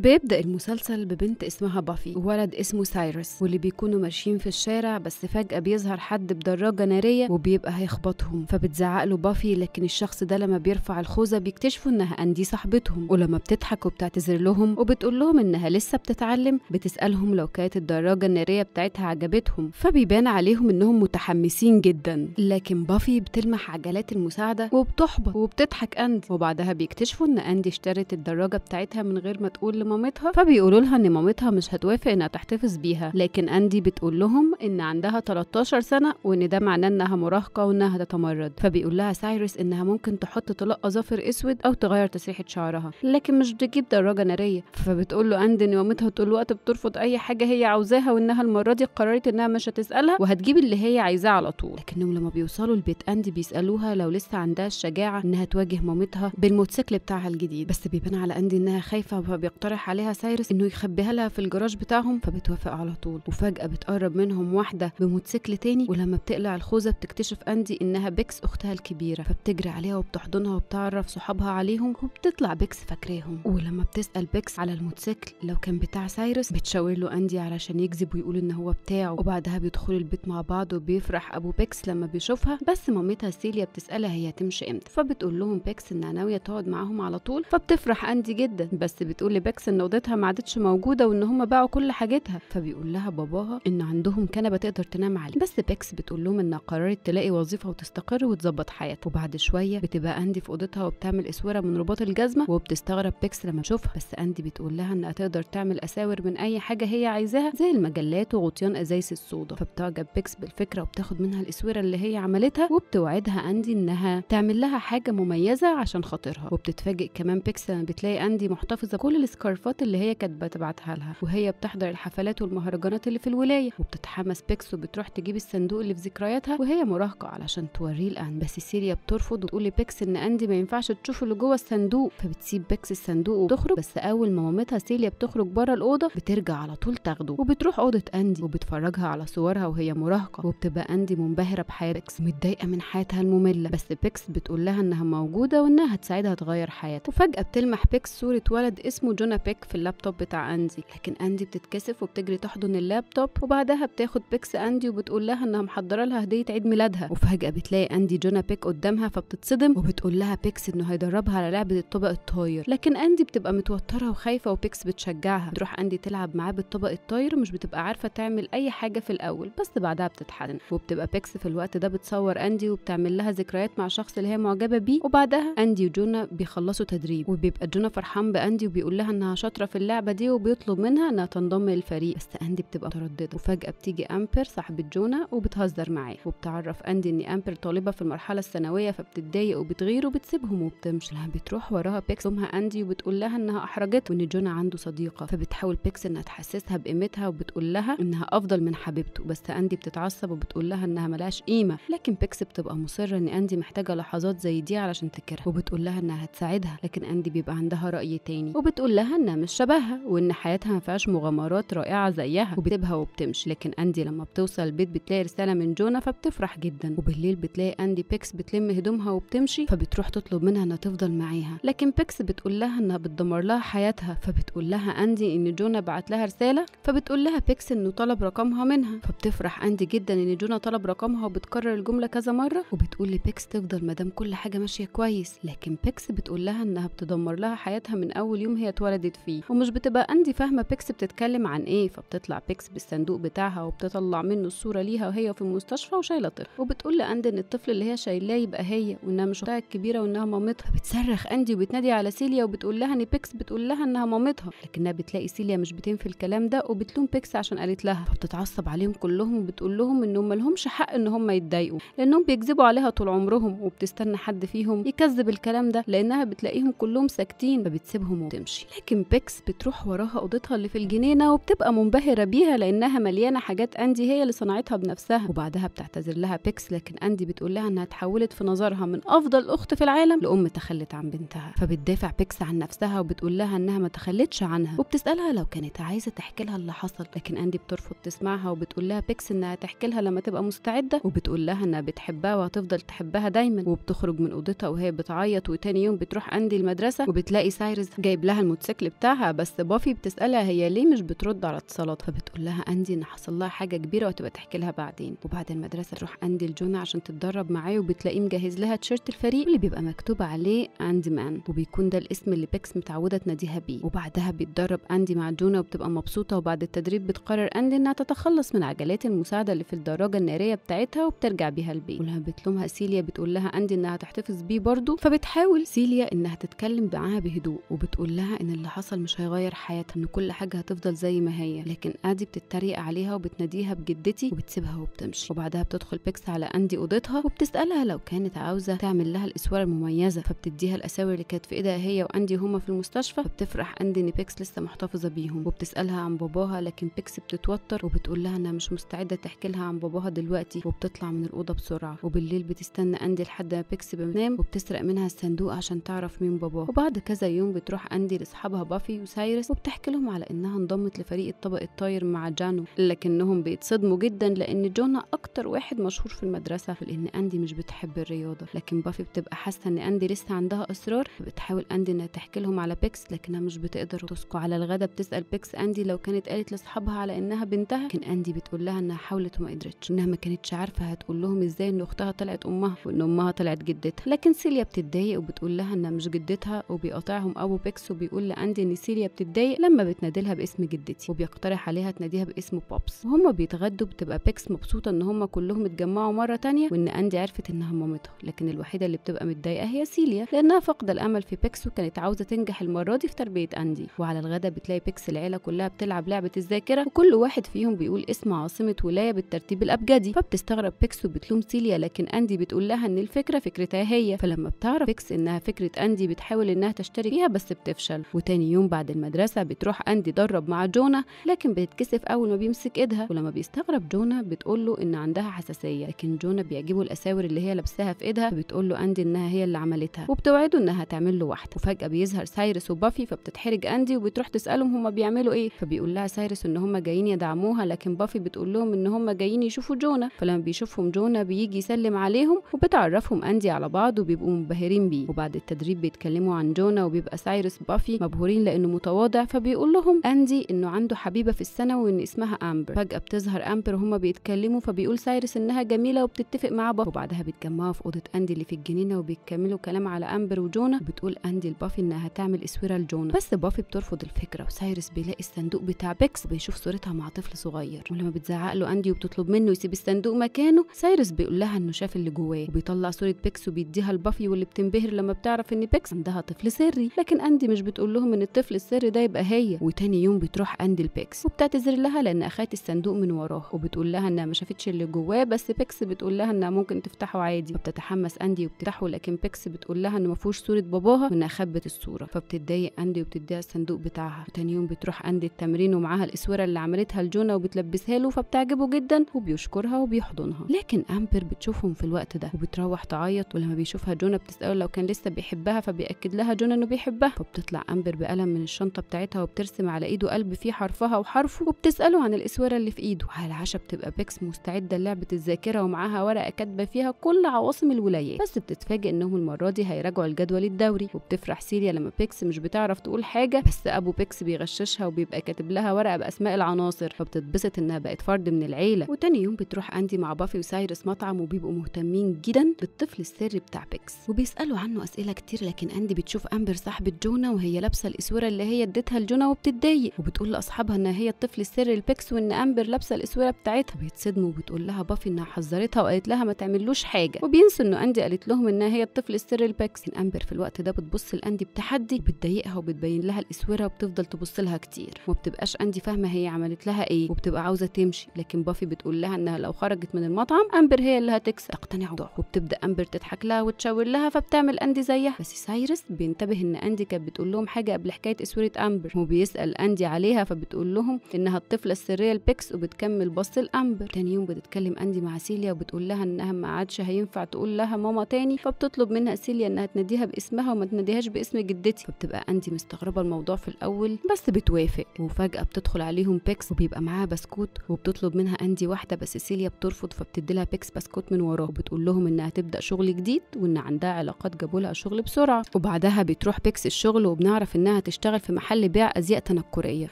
بيبدأ المسلسل ببنت اسمها بافي وولد اسمه سايرس واللي بيكونوا ماشيين في الشارع بس فجأة بيظهر حد بدراجة نارية وبيبقى هيخبطهم فبتزعق له بافي لكن الشخص ده لما بيرفع الخوذة بيكتشفوا انها اندي صاحبتهم ولما بتضحك وبتعتذر لهم وبتقول لهم انها لسه بتتعلم بتسألهم لو كانت الدراجة النارية بتاعتها عجبتهم فبيبان عليهم انهم متحمسين جدا لكن بافي بتلمح عجلات المساعدة وبتحبط وبتضحك اندي وبعدها بيكتشفوا ان اندي اشترت الدراجة بتاعتها من غير ما تقول مامتها فبيقولوا لها ان مامتها مش هتوافق انها تحتفظ بيها لكن اندي بتقول لهم ان عندها 13 سنه وان ده معناه انها مراهقه وانها هتتمرد فبيقول لها سايرس انها ممكن تحط طلاق اظافر اسود او تغير تسريحه شعرها لكن مش بتجيب دراجه ناريه فبتقول له اندي ان مامتها طول الوقت بترفض اي حاجه هي عاوزاها وانها المره دي قررت انها مش هتسالها وهتجيب اللي هي عايزاه على طول لكنهم لما بيوصلوا البيت اندي بيسالوها لو لسه عندها الشجاعه انها تواجه مامتها بالموتوسيكل بتاعها الجديد بس بيبان على اندي انها خايفه فبيقترح اقترح عليها سايرس انه يخبيها لها في الجراج بتاعهم فبتوافق على طول وفجاه بتقرب منهم واحده بموتوسيكل تاني ولما بتقلع الخوذه بتكتشف اندي انها بيكس اختها الكبيره فبتجري عليها وبتحضنها وبتعرف صحابها عليهم وبتطلع بيكس فاكراهم ولما بتسال بيكس على الموتوسيكل لو كان بتاع سايرس بتشاور له اندي علشان يكذب ويقول ان هو بتاعه وبعدها بيدخلوا البيت مع بعض وبيفرح ابو بيكس لما بيشوفها بس مامتها سيليا بتسالها هي هتمشي امتى فبتقول لهم بيكس انها ناويه تقعد معاهم على طول فبتفرح اندي جدا بس بتقول لبيكس العكس ان اوضتها ما عادتش موجوده وان هم باعوا كل حاجتها فبيقول لها باباها ان عندهم كنبه تقدر تنام عليها بس بيكس بتقول لهم انها قررت تلاقي وظيفه وتستقر وتظبط حياتها وبعد شويه بتبقى اندي في اوضتها وبتعمل اسوره من رباط الجزمه وبتستغرب بيكس لما تشوفها بس اندي بتقول لها انها تقدر تعمل اساور من اي حاجه هي عايزاها زي المجلات وغطيان ازايز الصودا فبتعجب بيكس بالفكره وبتاخد منها الاسوره اللي هي عملتها وبتوعدها اندي انها تعمل لها حاجه مميزه عشان خاطرها وبتتفاجئ كمان بيكس لما بتلاقي اندي محتفظه بكل السكار الخرفات اللي هي كانت بتبعتها لها وهي بتحضر الحفلات والمهرجانات اللي في الولايه وبتتحمس بيكس وبتروح تجيب الصندوق اللي في ذكرياتها وهي مراهقه علشان توريه لان بس سيريا بترفض وتقول لبيكس ان اندي ما ينفعش تشوف اللي جوه الصندوق فبتسيب بيكس الصندوق وبتخرج بس اول ما مامتها سيليا بتخرج بره الاوضه بترجع على طول تاخده وبتروح اوضه اندي وبتفرجها على صورها وهي مراهقه وبتبقى اندي منبهره بحياه بيكس متضايقه من حياتها الممله بس بيكس بتقول لها انها موجوده وانها هتساعدها تغير حياتها وفجاه بتلمح بيكس صوره ولد اسمه جونا بيك في اللابتوب بتاع أندي لكن أندي بتتكسف وبتجري تحضن اللابتوب وبعدها بتاخد بيكس أندي وبتقول لها إنها محضرة لها هدية عيد ميلادها وفجأة بتلاقي أندي جونا بيك قدامها فبتتصدم وبتقول لها بيكس إنه هيدربها على لعبة الطبق الطاير لكن أندي بتبقى متوترة وخايفة وبيكس بتشجعها بتروح أندي تلعب معاه بالطبق الطاير مش بتبقى عارفة تعمل أي حاجة في الأول بس بعدها بتتحضن وبتبقى بيكس في الوقت ده بتصور أندي وبتعمل لها ذكريات مع الشخص اللي هي معجبة بيه وبعدها أندي وجونا بيخلصوا تدريب وبيبقى جونا فرحان بأندي وبيقول لها إنها انها شاطره في اللعبه دي وبيطلب منها انها تنضم للفريق بس اندي بتبقى متردده وفجاه بتيجي امبر صاحبه جونا وبتهزر معاه وبتعرف اندي ان امبر طالبه في المرحله الثانويه فبتتضايق وبتغير وبتسيبهم وبتمشي لها بتروح وراها بيكس امها اندي وبتقول لها انها احرجت وان جونا عنده صديقه فبتحاول بيكس انها تحسسها بقيمتها وبتقول لها انها افضل من حبيبته بس اندي بتتعصب وبتقول لها انها ملهاش قيمه لكن بيكس بتبقى مصره ان اندي محتاجه لحظات زي دي علشان تكره وبتقول لها انها هتساعدها لكن اندي بيبقى عندها راي تاني وبتقول لها انا مش شبهها وان حياتها ما فيهاش مغامرات رائعه زيها وبتسيبها وبتمشي لكن اندي لما بتوصل البيت بتلاقي رساله من جونا فبتفرح جدا وبالليل بتلاقي اندي بيكس بتلم هدومها وبتمشي فبتروح تطلب منها انها تفضل معاها لكن بيكس بتقول لها انها بتدمر لها حياتها فبتقول لها اندي ان جونا بعت لها رساله فبتقول لها بيكس انه طلب رقمها منها فبتفرح اندي جدا ان جونا طلب رقمها وبتكرر الجمله كذا مره وبتقول لبيكس تفضل مادام كل حاجه ماشيه كويس لكن بيكس بتقول لها انها بتدمر لها حياتها من اول يوم هي اتولدت موجود فيه ومش بتبقى عندي فاهمه بيكس بتتكلم عن ايه فبتطلع بيكس بالصندوق بتاعها وبتطلع منه الصوره ليها وهي في المستشفى وشايله طفل وبتقول لاندي ان الطفل اللي هي شايلاه يبقى هي وانها مش اختها الكبيره وانها مامتها بتصرخ اندي وبتنادي على سيليا وبتقول لها ان بيكس بتقول لها انها مامتها لكنها بتلاقي سيليا مش بتنفي الكلام ده وبتلوم بيكس عشان قالت لها فبتتعصب عليهم كلهم وبتقول لهم ان هم لهمش حق ان هم يتضايقوا لانهم بيكذبوا عليها طول عمرهم وبتستنى حد فيهم يكذب الكلام ده لانها بتلاقيهم كلهم ساكتين فبتسيبهم وتمشي لكن فيلم بيكس بتروح وراها أوضتها اللي في الجنينة وبتبقى منبهرة بيها لأنها مليانة حاجات أندي هي اللي صنعتها بنفسها وبعدها بتعتذر لها بيكس لكن أندي بتقول لها إنها اتحولت في نظرها من أفضل أخت في العالم لأم تخلت عن بنتها فبتدافع بيكس عن نفسها وبتقول لها إنها ما تخلتش عنها وبتسألها لو كانت عايزة تحكي لها اللي حصل لكن أندي بترفض تسمعها وبتقول لها بيكس إنها تحكي لها لما تبقى مستعدة وبتقول لها إنها بتحبها وهتفضل تحبها دايما وبتخرج من أوضتها وهي بتعيط وتاني يوم بتروح أندي المدرسة وبتلاقي سايرز جايب لها الموتوسيكل بتاعها بس بافي بتسالها هي ليه مش بترد على اتصالات فبتقول لها اندي ان حصل لها حاجه كبيره وتبقى تحكي لها بعدين وبعد المدرسه تروح اندي لجونا عشان تتدرب معاه وبتلاقيه مجهز لها تيشيرت الفريق اللي بيبقى مكتوب عليه اندي مان وبيكون ده الاسم اللي بيكس متعوده تناديها بيه وبعدها بيتدرب اندي مع جونا وبتبقى مبسوطه وبعد التدريب بتقرر اندي انها تتخلص من عجلات المساعده اللي في الدراجه الناريه بتاعتها وبترجع بيها البيت ولما بتلومها سيليا بتقول لها اندي انها تحتفظ بيه برضه فبتحاول سيليا انها تتكلم معاها بهدوء وبتقول لها ان اللي حصل مش هيغير حياتها ان كل حاجه هتفضل زي ما هي لكن ادي بتتريق عليها وبتناديها بجدتي وبتسيبها وبتمشي وبعدها بتدخل بيكس على اندي اوضتها وبتسالها لو كانت عاوزه تعمل لها الاسوار المميزه فبتديها الاساور اللي كانت في ايدها هي واندي هما في المستشفى فبتفرح اندي ان بيكس لسه محتفظه بيهم وبتسالها عن باباها لكن بيكس بتتوتر وبتقول لها انها مش مستعده تحكي لها عن باباها دلوقتي وبتطلع من الاوضه بسرعه وبالليل بتستنى اندي لحد ما بيكس بتنام وبتسرق منها الصندوق عشان تعرف مين باباها وبعد كذا يوم بتروح اندي لاصحابها بيقابلوها بافي وسايرس وبتحكي لهم على انها انضمت لفريق الطبق الطاير مع جانو لكنهم بيتصدموا جدا لان جونا اكتر واحد مشهور في المدرسه لان اندي مش بتحب الرياضه لكن بافي بتبقى حاسه ان اندي لسه عندها اصرار بتحاول اندي انها تحكي لهم على بيكس لكنها مش بتقدر تسكو على الغدا بتسال بيكس اندي لو كانت قالت لاصحابها على انها بنتها لكن اندي بتقول لها انها حاولت وما قدرتش انها ما كانتش عارفه هتقول لهم ازاي ان اختها طلعت امها وان امها طلعت جدتها لكن سيليا بتتضايق وبتقول لها انها مش جدتها وبيقاطعهم ابو بيكس وبيقول لاندي عندي ان سيليا بتتضايق لما بتنادلها باسم جدتي وبيقترح عليها تناديها باسم بوبس وهما بيتغدوا بتبقى بيكس مبسوطه ان هما كلهم اتجمعوا مره تانية وان اندي عرفت انها مامتها لكن الوحيده اللي بتبقى متضايقه هي سيليا لانها فاقده الامل في بيكس وكانت عاوزه تنجح المره دي في تربيه اندي وعلى الغدا بتلاقي بيكس العيله كلها بتلعب لعبه الذاكره وكل واحد فيهم بيقول اسم عاصمه ولايه بالترتيب الابجدي فبتستغرب بيكس وبتلوم سيليا لكن اندي بتقول لها ان الفكره فكرتها هي فلما بتعرف بيكس انها فكره اندي بتحاول انها تشترك فيها بس بتفشل وتاني تاني يوم بعد المدرسة بتروح أندي درب مع جونا لكن بتتكسف أول ما بيمسك إيدها ولما بيستغرب جونا بتقول له إن عندها حساسية لكن جونا بيعجبه الأساور اللي هي لابساها في إيدها فبتقول له أندي إنها هي اللي عملتها وبتوعده إنها تعمل له واحدة وفجأة بيظهر سايرس وبافي فبتتحرج أندي وبتروح تسألهم هما بيعملوا إيه فبيقول لها سايرس إن هما جايين يدعموها لكن بافي بتقول لهم إن هما جايين يشوفوا جونا فلما بيشوفهم جونا بيجي يسلم عليهم وبتعرفهم أندي على بعض وبيبقوا منبهرين بيه وبعد التدريب بيتكلموا عن جونا وبيبقى سايرس بافي مبهور متذمرين لانه متواضع فبيقول لهم اندي انه عنده حبيبه في السنه وان اسمها امبر فجاه بتظهر امبر وهما بيتكلموا فبيقول سايرس انها جميله وبتتفق مع بافي وبعدها بيتجمعوا في اوضه اندي اللي في الجنينه وبيكملوا كلام على امبر وجونا بتقول اندي لبافي انها هتعمل اسوره لجونا بس بافي بترفض الفكره وسايرس بيلاقي الصندوق بتاع بيكس وبيشوف صورتها مع طفل صغير ولما بتزعق له اندي وبتطلب منه يسيب الصندوق مكانه سايرس بيقول لها انه شاف اللي جواه وبيطلع صوره بيكس وبيديها لبافي واللي بتنبهر لما بتعرف ان بيكس عندها طفل سري لكن اندي مش بتقول لهم ان الطفل السر ده يبقى هي وتاني يوم بتروح عند البيكس وبتعتذر لها لان اخذت الصندوق من وراها وبتقول لها انها ما شافتش اللي جواه بس بيكس بتقول لها انها ممكن تفتحه عادي فبتتحمس اندي وبتفتحه لكن بيكس بتقول لها انه ما فيهوش صوره باباها وانها خبت الصوره فبتتضايق اندي وبتديها الصندوق بتاعها وتاني يوم بتروح عند التمرين ومعاها الاسوره اللي عملتها لجونا وبتلبسها له فبتعجبه جدا وبيشكرها وبيحضنها لكن امبر بتشوفهم في الوقت ده وبتروح تعيط ولما بيشوفها جونا بتساله لو كان لسه بيحبها فبياكد لها جونا انه بيحبها فبتطلع امبر القلم من الشنطة بتاعتها وبترسم على إيده قلب فيه حرفها وحرفه وبتسأله عن الإسوارة اللي في إيده على العشاء بتبقى بيكس مستعدة لعبة الذاكرة ومعاها ورقة كاتبة فيها كل عواصم الولايات بس بتتفاجئ إنهم المرة دي هيراجعوا الجدول الدوري وبتفرح سيريا لما بيكس مش بتعرف تقول حاجة بس أبو بيكس بيغششها وبيبقى كاتب لها ورقة بأسماء العناصر فبتتبسط إنها بقت فرد من العيلة وتاني يوم بتروح أندي مع بافي وسايرس مطعم وبيبقوا مهتمين جدا بالطفل السري بتاع بيكس وبيسألوا عنه أسئلة كتير لكن أندي بتشوف أمبر صاحبة جونا وهي لابسة الاسوره اللي هي اديتها لجونا وبتتضايق وبتقول لاصحابها ان هي الطفل السري البيكس وان امبر لابسه الاسوره بتاعتها بيتصدموا وبتقول لها بافي انها حذرتها وقالت لها ما تعملوش حاجه وبينسوا انه اندي قالت لهم انها هي الطفل السري البيكس إن امبر في الوقت ده بتبص لاندي بتحدي وبتضايقها وبتبين لها الاسوره وبتفضل تبص لها كتير وما بتبقاش اندي فاهمه هي عملت لها ايه وبتبقى عاوزه تمشي لكن بافي بتقول لها انها لو خرجت من المطعم امبر هي اللي هتكسب تقتنع وبتبدا امبر تضحك لها وتشاور لها فبتعمل اندي زيها بس سايرس بينتبه ان اندي كانت بتقول لهم حاجه قبل لحكاية أسورة أمبر وبيسأل أندي عليها فبتقول لهم إنها الطفلة السرية البيكس وبتكمل بص الأمبر تاني يوم بتتكلم أندي مع سيليا وبتقول لها إنها ما عادش هينفع تقول لها ماما تاني فبتطلب منها سيليا إنها تناديها باسمها وما تناديهاش باسم جدتي فبتبقى أندي مستغربة الموضوع في الأول بس بتوافق وفجأة بتدخل عليهم بيكس وبيبقى معاها بسكوت وبتطلب منها أندي واحدة بس سيليا بترفض فبتدي لها بيكس بسكوت من وراه وبتقول لهم إنها تبدأ شغل جديد وإن عندها علاقات جابوا لها شغل بسرعة وبعدها بتروح بيكس الشغل وبنعرف إنها إنها تشتغل في محل بيع أزياء تنكرية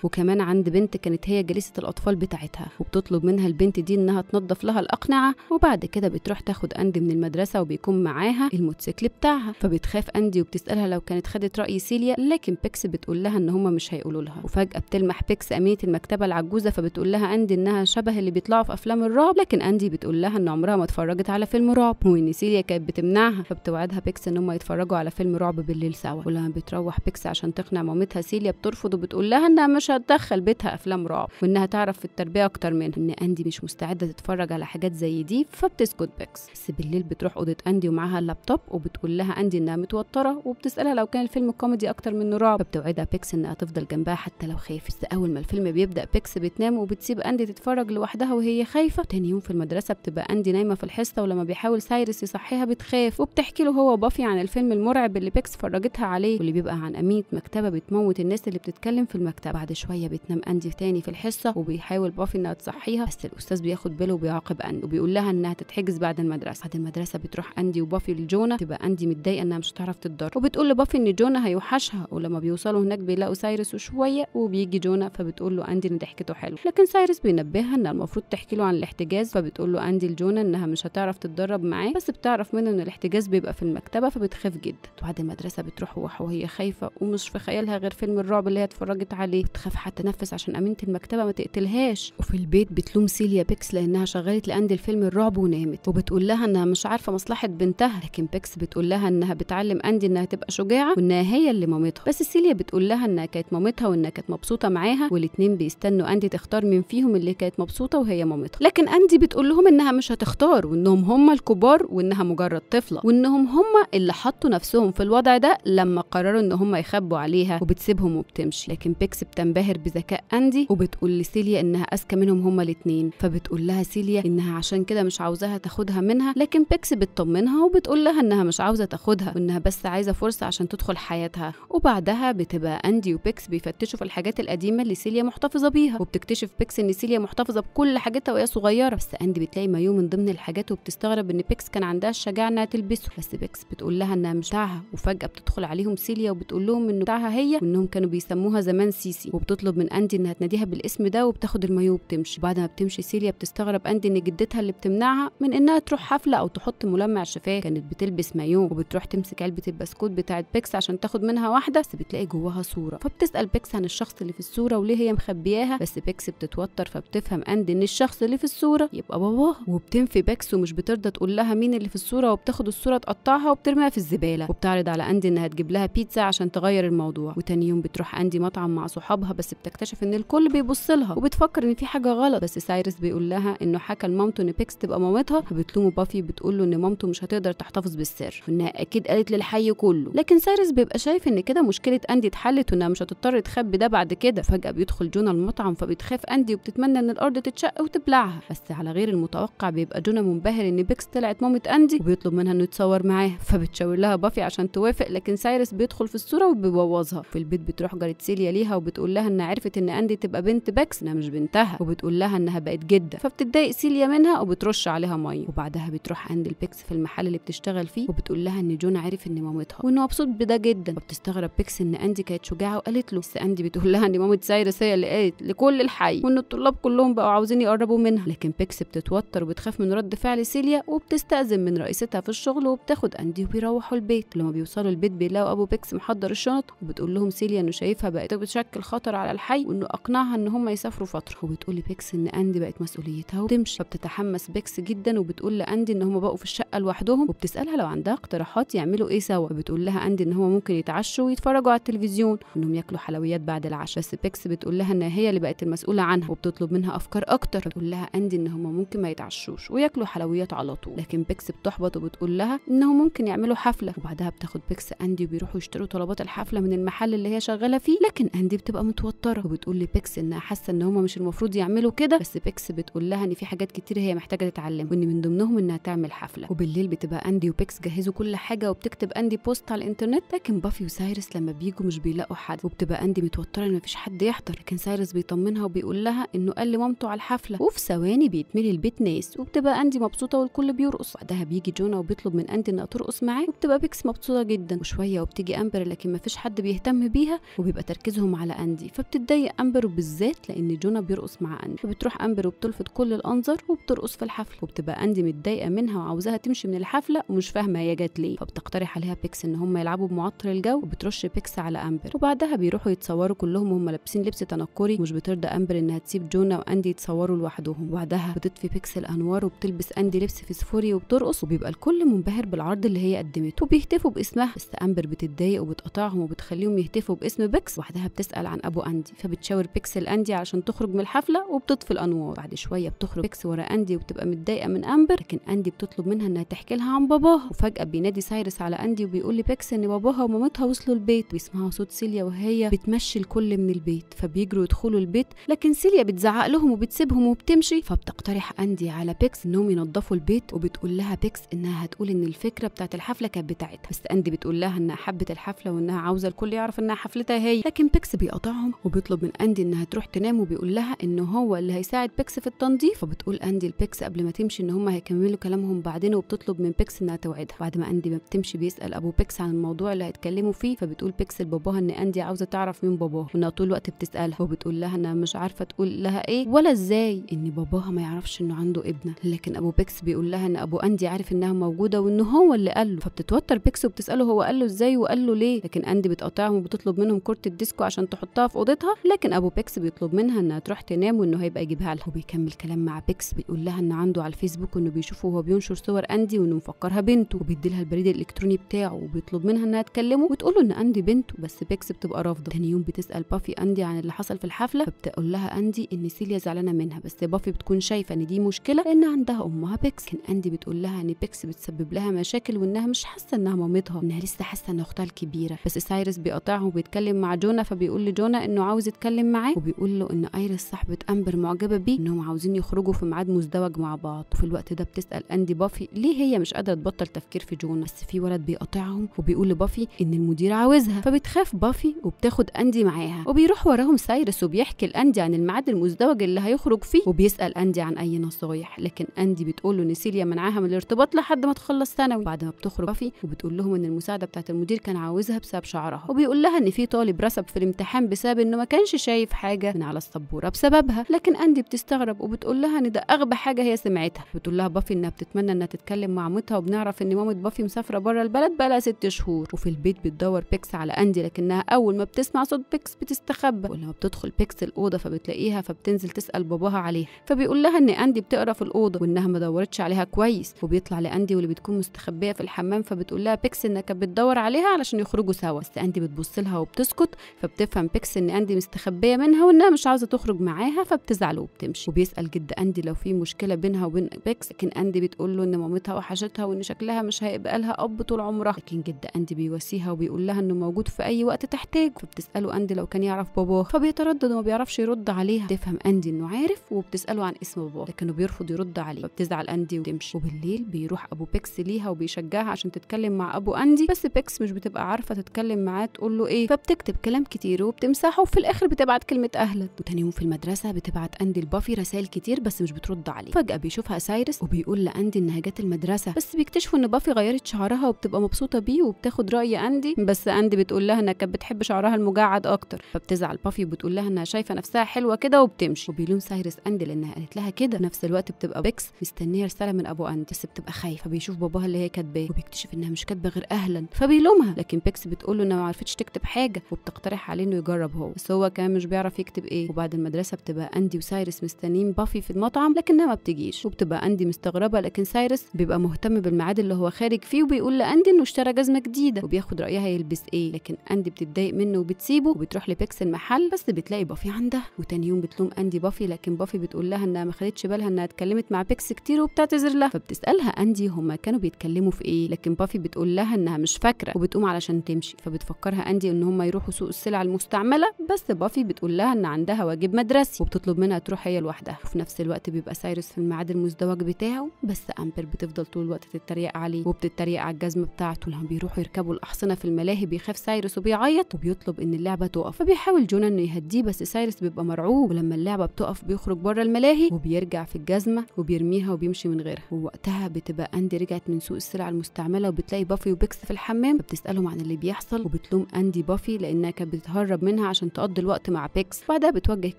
وكمان عند بنت كانت هي جليسة الأطفال بتاعتها وبتطلب منها البنت دي إنها تنظف لها الأقنعة وبعد كده بتروح تاخد أندي من المدرسة وبيكون معاها الموتوسيكل بتاعها فبتخاف أندي وبتسألها لو كانت خدت رأي سيليا لكن بيكس بتقول لها إن هما مش هيقولوا لها وفجأة بتلمح بيكس أمينة المكتبة العجوزة فبتقول لها أندي إنها شبه اللي بيطلعوا في أفلام الرعب لكن أندي بتقول لها إن عمرها ما اتفرجت على فيلم رعب وإن سيليا كانت بتمنعها فبتوعدها بيكس إن هما يتفرجوا على فيلم رعب بالليل سوا ولما بتروح بيكس عشان تخ تقنع مامتها سيليا بترفض وبتقول لها انها مش هتدخل بيتها افلام رعب وانها تعرف في التربيه اكتر منها ان اندي مش مستعده تتفرج على حاجات زي دي فبتسكت بيكس بس بالليل بتروح اوضه اندي ومعاها اللابتوب وبتقول لها اندي انها متوتره وبتسالها لو كان الفيلم كوميدي اكتر منه رعب فبتوعدها بيكس انها تفضل جنبها حتى لو خافت اول ما الفيلم بيبدا بيكس بتنام وبتسيب اندي تتفرج لوحدها وهي خايفه تاني يوم في المدرسه بتبقى اندي نايمه في الحصه ولما بيحاول سايرس يصحيها بتخاف وبتحكي له هو وبافي عن الفيلم المرعب اللي بيكس فرجتها عليه واللي بيبقى عن اميت مكتب المكتبة بتموت الناس اللي بتتكلم في المكتبة بعد شوية بتنام أندي تاني في الحصة وبيحاول بافي إنها تصحيها بس الأستاذ بياخد باله وبيعاقب أندي وبيقول لها إنها تتحجز بعد المدرسة بعد المدرسة بتروح أندي وبافي لجونا تبقى أندي متضايقة إنها مش هتعرف تتدرب وبتقول لبافي إن جونا هيوحشها ولما بيوصلوا هناك بيلاقوا سايرس وشوية وبيجي جونا فبتقول له أندي إن ضحكته حلو لكن سايرس بينبهها إنها المفروض تحكي له عن الاحتجاز فبتقول له أندي لجونا إنها مش هتعرف تتدرب معاه بس بتعرف منه إن الاحتجاز بيبقى في المكتبة فبتخاف جدا بعد المدرسة بتروح وهي خايفة ومش في تتخيلها غير فيلم الرعب اللي هي اتفرجت عليه تخاف حتى تنفس عشان امينه المكتبه ما تقتلهاش وفي البيت بتلوم سيليا بيكس لانها شغلت لاند الفيلم الرعب ونامت وبتقول لها انها مش عارفه مصلحه بنتها لكن بيكس بتقول لها انها بتعلم اندي انها تبقى شجاعه وانها هي اللي مامتها بس سيليا بتقول لها انها كانت مامتها وانها كانت مبسوطه معاها والاتنين بيستنوا اندي تختار من فيهم اللي كانت مبسوطه وهي مامتها لكن اندي بتقول لهم انها مش هتختار وانهم هم الكبار وانها مجرد طفله وانهم هم اللي حطوا نفسهم في الوضع ده لما قرروا ان هم يخبوا عليه عليها وبتسيبهم وبتمشي لكن بيكس بتنبهر بذكاء أندي وبتقول لسيليا إنها أذكى منهم هما الاتنين فبتقول لها سيليا إنها عشان كده مش عاوزاها تاخدها منها لكن بيكس بتطمنها وبتقول لها إنها مش عاوزة تاخدها وإنها بس عايزة فرصة عشان تدخل حياتها وبعدها بتبقى أندي وبيكس بيفتشوا في الحاجات القديمة اللي سيليا محتفظة بيها وبتكتشف بيكس إن سيليا محتفظة بكل حاجتها وهي صغيرة بس أندي بتلاقي مايو من ضمن الحاجات وبتستغرب إن بيكس كان عندها الشجاعة إنها تلبسه بس بيكس بتقول لها إنها مش بتاعها وفجأة بتدخل عليهم سيليا وبتقول لهم إنه بتاعها هي وانهم كانوا بيسموها زمان سيسي وبتطلب من اندي انها تناديها بالاسم ده وبتاخد المايو وبتمشي بعد ما بتمشي سيليا بتستغرب اندي ان جدتها اللي بتمنعها من انها تروح حفله او تحط ملمع شفاه كانت بتلبس مايو وبتروح تمسك علبه البسكوت بتاعت بيكس عشان تاخد منها واحده بس بتلاقي جواها صوره فبتسال بيكس عن الشخص اللي في الصوره وليه هي مخبياها بس بيكس بتتوتر فبتفهم اندي ان الشخص اللي في الصوره يبقى باباها وبتنفي بيكس ومش بترضى تقول لها مين اللي في الصوره وبتاخد الصوره تقطعها وبترميها في الزباله وبتعرض على اندي انها تجيب لها بيتزا عشان تغير الموضوع الموضوع وتاني يوم بتروح اندي مطعم مع صحابها بس بتكتشف ان الكل بيبص لها وبتفكر ان في حاجه غلط بس سايرس بيقول لها انه حكى لمامته ان بيكس تبقى مامتها فبتلومه بافي بتقول له ان مامته مش هتقدر تحتفظ بالسر وانها اكيد قالت للحي كله لكن سايرس بيبقى شايف ان كده مشكله اندي اتحلت وانها مش هتضطر تخبي ده بعد كده فجاه بيدخل جونا المطعم فبتخاف اندي وبتتمنى ان الارض تتشق وتبلعها بس على غير المتوقع بيبقى جونا منبهر ان بيكس طلعت مامه اندي وبيطلب منها انه يتصور معاها فبتشاور لها بافي عشان توافق لكن سايرس بيدخل في الصوره وبيبوظ جوزها في البيت بتروح جارة سيليا ليها وبتقول لها انها عرفت ان اندي تبقى بنت باكس انها مش بنتها وبتقول لها انها بقت جده فبتتضايق سيليا منها وبترش عليها ميه وبعدها بتروح عند البيكس في المحل اللي بتشتغل فيه وبتقول لها ان جون عرف ان مامتها وانه مبسوط بده جدا وبتستغرب بيكس ان اندي كانت شجاعه وقالت له بس اندي بتقول لها ان مامة سايرس هي اللي قالت لكل الحي وان الطلاب كلهم بقوا عاوزين يقربوا منها لكن بيكس بتتوتر وبتخاف من رد فعل سيليا وبتستأذن من رئيستها في الشغل وبتاخد اندي وبيروحوا البيت لما بيوصلوا البيت بيلاقوا ابو بيكس محضر الشنط وبتقول لهم سيليا انه شايفها بقت بتشكل خطر على الحي وانه اقنعها ان هم يسافروا فتره وبتقول بيكس ان اندي بقت مسؤوليتها وتمشي فبتتحمس بيكس جدا وبتقول لاندي ان هم بقوا في الشقه لوحدهم وبتسالها لو عندها اقتراحات يعملوا ايه سوا بتقول لها اندي ان هم ممكن يتعشوا ويتفرجوا على التلفزيون انهم ياكلوا حلويات بعد العشاء بس بيكس بتقول لها ان هي اللي بقت المسؤوله عنها وبتطلب منها افكار اكتر بتقول لها اندي ان هم ممكن ما يتعشوش وياكلوا حلويات على طول لكن بيكس بتحبط وبتقول لها انهم ممكن يعملوا حفله وبعدها بتاخد بيكس اندي وبيروحوا يشتروا طلبات الحفله من المحل اللي هي شغاله فيه لكن اندي بتبقى متوتره وبتقول لبيكس انها حاسه ان هما مش المفروض يعملوا كده بس بيكس بتقول لها ان في حاجات كتير هي محتاجه تتعلمها وان من ضمنهم انها تعمل حفله وبالليل بتبقى اندي وبيكس جهزوا كل حاجه وبتكتب اندي بوست على الانترنت لكن بافي وسايرس لما بيجوا مش بيلاقوا حد وبتبقى اندي متوتره ان مفيش حد يحضر لكن سايرس بيطمنها وبيقول لها انه قال لمامته على الحفله وفي ثواني بيتملي البيت ناس وبتبقى اندي مبسوطه والكل بيرقص بعدها بيجي جونا وبيطلب من اندي انها ترقص معاه وبتبقى بيكس مبسوطه جدا وشويه وبتيجي امبر لكن مفيش حد بيهتم بيها وبيبقى تركيزهم على اندي فبتتضايق امبر بالذات لان جونا بيرقص مع اندي فبتروح امبر وبتلفت كل الانظار وبترقص في الحفله وبتبقى اندي متضايقه منها وعاوزاها تمشي من الحفله ومش فاهمه هي جت ليه فبتقترح عليها بيكس ان هم يلعبوا بمعطر الجو وبترش بيكس على امبر وبعدها بيروحوا يتصوروا كلهم وهم لابسين لبس تنكري مش بترضى امبر انها تسيب جونا واندي يتصوروا لوحدهم وبعدها بتطفي بيكس الانوار وبتلبس اندي لبس فسفوري وبترقص وبيبقى الكل منبهر بالعرض اللي هي قدمته وبيهتفوا باسمها بس امبر بتتضايق وبتقطعهم وبتخلي بتخليهم يهتفوا باسم بيكس وحدها بتسأل عن أبو أندي فبتشاور بيكس أندي عشان تخرج من الحفلة وبتطفي الأنوار بعد شوية بتخرج بيكس ورا أندي وبتبقى متضايقة من أمبر لكن أندي بتطلب منها إنها تحكي لها عن باباها وفجأة بينادي سايرس على أندي وبيقول لبيكس إن باباها ومامتها وصلوا البيت بيسمعها صوت سيليا وهي بتمشي الكل من البيت فبيجروا يدخلوا البيت لكن سيليا بتزعق لهم وبتسيبهم وبتمشي فبتقترح أندي على بيكس إنهم ينظفوا البيت وبتقول لها بيكس إنها هتقول إن الفكرة بتاعت الحفلة كانت بتاعتها بس أندي بتقول لها إنها حبت الحفلة وإنها عاوزة الكل الكل يعرف انها حفلتها هي لكن بيكس بيقاطعهم وبيطلب من اندي انها تروح تنام وبيقول لها ان هو اللي هيساعد بيكس في التنظيف فبتقول اندي لبيكس قبل ما تمشي ان هم هيكملوا كلامهم بعدين وبتطلب من بيكس انها توعدها بعد ما اندي ما بتمشي بيسال ابو بيكس عن الموضوع اللي هيتكلموا فيه فبتقول بيكس لباباها ان اندي عاوزه تعرف مين باباها وانها طول الوقت بتسالها وبتقول لها انها مش عارفه تقول لها ايه ولا ازاي ان باباها ما يعرفش انه عنده ابنه لكن ابو بيكس بيقول لها ان ابو اندي عارف انها موجوده وان هو اللي قال له فبتتوتر بيكس وبتساله هو قال له ازاي وقال له ليه لكن اندي بتقطع بتاعهم وبتطلب منهم كرة الديسكو عشان تحطها في أوضتها لكن أبو بيكس بيطلب منها إنها تروح تنام وإنه هيبقى يجيبها لها وبيكمل كلام مع بيكس بيقول لها إن عنده على الفيسبوك إنه بيشوفه وهو بينشر صور أندي وإنه مفكرها بنته وبيدي لها البريد الإلكتروني بتاعه وبيطلب منها إنها تكلمه وتقول له إن أندي بنته بس بيكس بتبقى رافضة تاني يوم بتسأل بافي أندي عن اللي حصل في الحفلة فبتقول لها أندي إن سيليا زعلانة منها بس بافي بتكون شايفة إن دي مشكلة لأن عندها أمها بيكس كان أندي بتقول لها إن بيكس بتسبب لها مشاكل وإنها مش حاسة إنها مامتها إنها لسه حاسة إن أختها الكبيرة بس سايرس بيقاطعهم وبيتكلم مع جونا فبيقول لجونا انه عاوز يتكلم معاه وبيقول له ان ايريس صاحبه امبر معجبه بيه انهم عاوزين يخرجوا في ميعاد مزدوج مع بعض وفي الوقت ده بتسال اندي بافي ليه هي مش قادره تبطل تفكير في جونا بس في ولد بيقاطعهم وبيقول لبافي ان المدير عاوزها فبتخاف بافي وبتاخد اندي معاها وبيروح وراهم سايرس وبيحكي لاندي عن الميعاد المزدوج اللي هيخرج فيه وبيسال اندي عن اي نصايح لكن اندي بتقول له ان سيليا منعاها من الارتباط لحد ما تخلص ثانوي بعد ما بتخرج بافي وبتقول لهم ان المساعده بتاعت المدير كان عاوزها بسبب شعرها وبيقول لها ان في طالب رسب في الامتحان بسبب انه ما كانش شايف حاجه من على السبوره بسببها لكن اندي بتستغرب وبتقول لها ان ده اغبى حاجه هي سمعتها بتقول لها بافي انها بتتمنى انها تتكلم مع مامتها وبنعرف ان مامه بافي مسافره بره البلد بقى ست شهور وفي البيت بتدور بيكس على اندي لكنها اول ما بتسمع صوت بيكس بتستخبى ولما بتدخل بيكس الاوضه فبتلاقيها فبتنزل تسال باباها عليها فبيقول لها ان اندي بتقرا في الاوضه وانها ما دورتش عليها كويس وبيطلع لاندي واللي بتكون مستخبيه في الحمام فبتقول لها بيكس انها كانت بتدور عليها علشان يخرجوا سوا بس اندي اندي بتبص لها وبتسكت فبتفهم بيكس ان اندي مستخبيه منها وانها مش عاوزه تخرج معاها فبتزعل وبتمشي وبيسال جد اندي لو في مشكله بينها وبين بيكس لكن اندي بتقول له ان مامتها وحشتها وان شكلها مش هيبقى لها اب طول عمرها لكن جد اندي بيواسيها وبيقول لها انه موجود في اي وقت تحتاج فبتساله اندي لو كان يعرف باباه فبيتردد وما بيعرفش يرد عليها تفهم اندي انه عارف وبتساله عن اسم باباه لكنه بيرفض يرد عليه فبتزعل اندي وتمشي وبالليل بيروح ابو بيكس ليها وبيشجعها عشان تتكلم مع ابو اندي بس بيكس مش بتبقى عارفه تتكلم معاه تقول له ايه فبتكتب كلام كتير وبتمسحه وفي الاخر بتبعت كلمه اهلا وتاني يوم في المدرسه بتبعت اندي لبافي رسائل كتير بس مش بترد عليه فجاه بيشوفها سايرس وبيقول لاندي انها جت المدرسه بس بيكتشفوا ان بافي غيرت شعرها وبتبقى مبسوطه بيه وبتاخد راي اندي بس اندي بتقول لها انها كانت بتحب شعرها المجعد اكتر فبتزعل بافي وبتقول لها انها شايفه نفسها حلوه كده وبتمشي وبيلوم سايرس اندي لانها قالت لها كده نفس الوقت بتبقى بيكس مستنيه رساله من ابو اندي بس بتبقى خايفه بيشوف باباها اللي هي كاتباه وبيكتشف انها مش كاتبه غير اهلا فبيلومها لكن بيكس بتقول له انه عرفتش تكتب حاجه وبتقترح عليه انه يجرب هو بس هو كان مش بيعرف يكتب ايه وبعد المدرسه بتبقى اندي وسايرس مستنيين بافي في المطعم لكنها ما بتجيش وبتبقى اندي مستغربه لكن سايرس بيبقى مهتم بالميعاد اللي هو خارج فيه وبيقول لاندي انه اشترى جزمه جديده وبياخد رايها يلبس ايه لكن اندي بتتضايق منه وبتسيبه وبتروح لبيكس المحل بس بتلاقي بافي عندها وتاني يوم بتلوم اندي بافي لكن بافي بتقول لها انها ما خدتش بالها انها اتكلمت مع بيكس كتير وبتعتذر لها فبتسالها اندي هما كانوا بيتكلموا في ايه لكن بافي بتقول لها انها مش فاكره وبتقوم علشان تمشي فبتفكر بيفكرها أندي إن هم يروحوا سوق السلع المستعملة بس بافي بتقول لها إن عندها واجب مدرسي وبتطلب منها تروح هي لوحدها وفي نفس الوقت بيبقى سايرس في الميعاد المزدوج بتاعه بس أمبر بتفضل طول الوقت تتريق عليه وبتتريق على الجزمة بتاعته لما بيروحوا يركبوا الأحصنة في الملاهي بيخاف سايرس وبيعيط وبيطلب إن اللعبة تقف فبيحاول جون إنه يهديه بس سايرس بيبقى مرعوب ولما اللعبة بتقف بيخرج بره الملاهي وبيرجع في الجزمة وبيرميها وبيمشي من غيرها ووقتها بتبقى أندي رجعت من سوق السلع المستعملة وبتلاقي بافي وبيكس في الحمام فبتسألهم عن اللي بيحصل وبتلوم بتلوم اندي بافي لانها كانت بتهرب منها عشان تقضي الوقت مع بيكس وبعدها بتوجه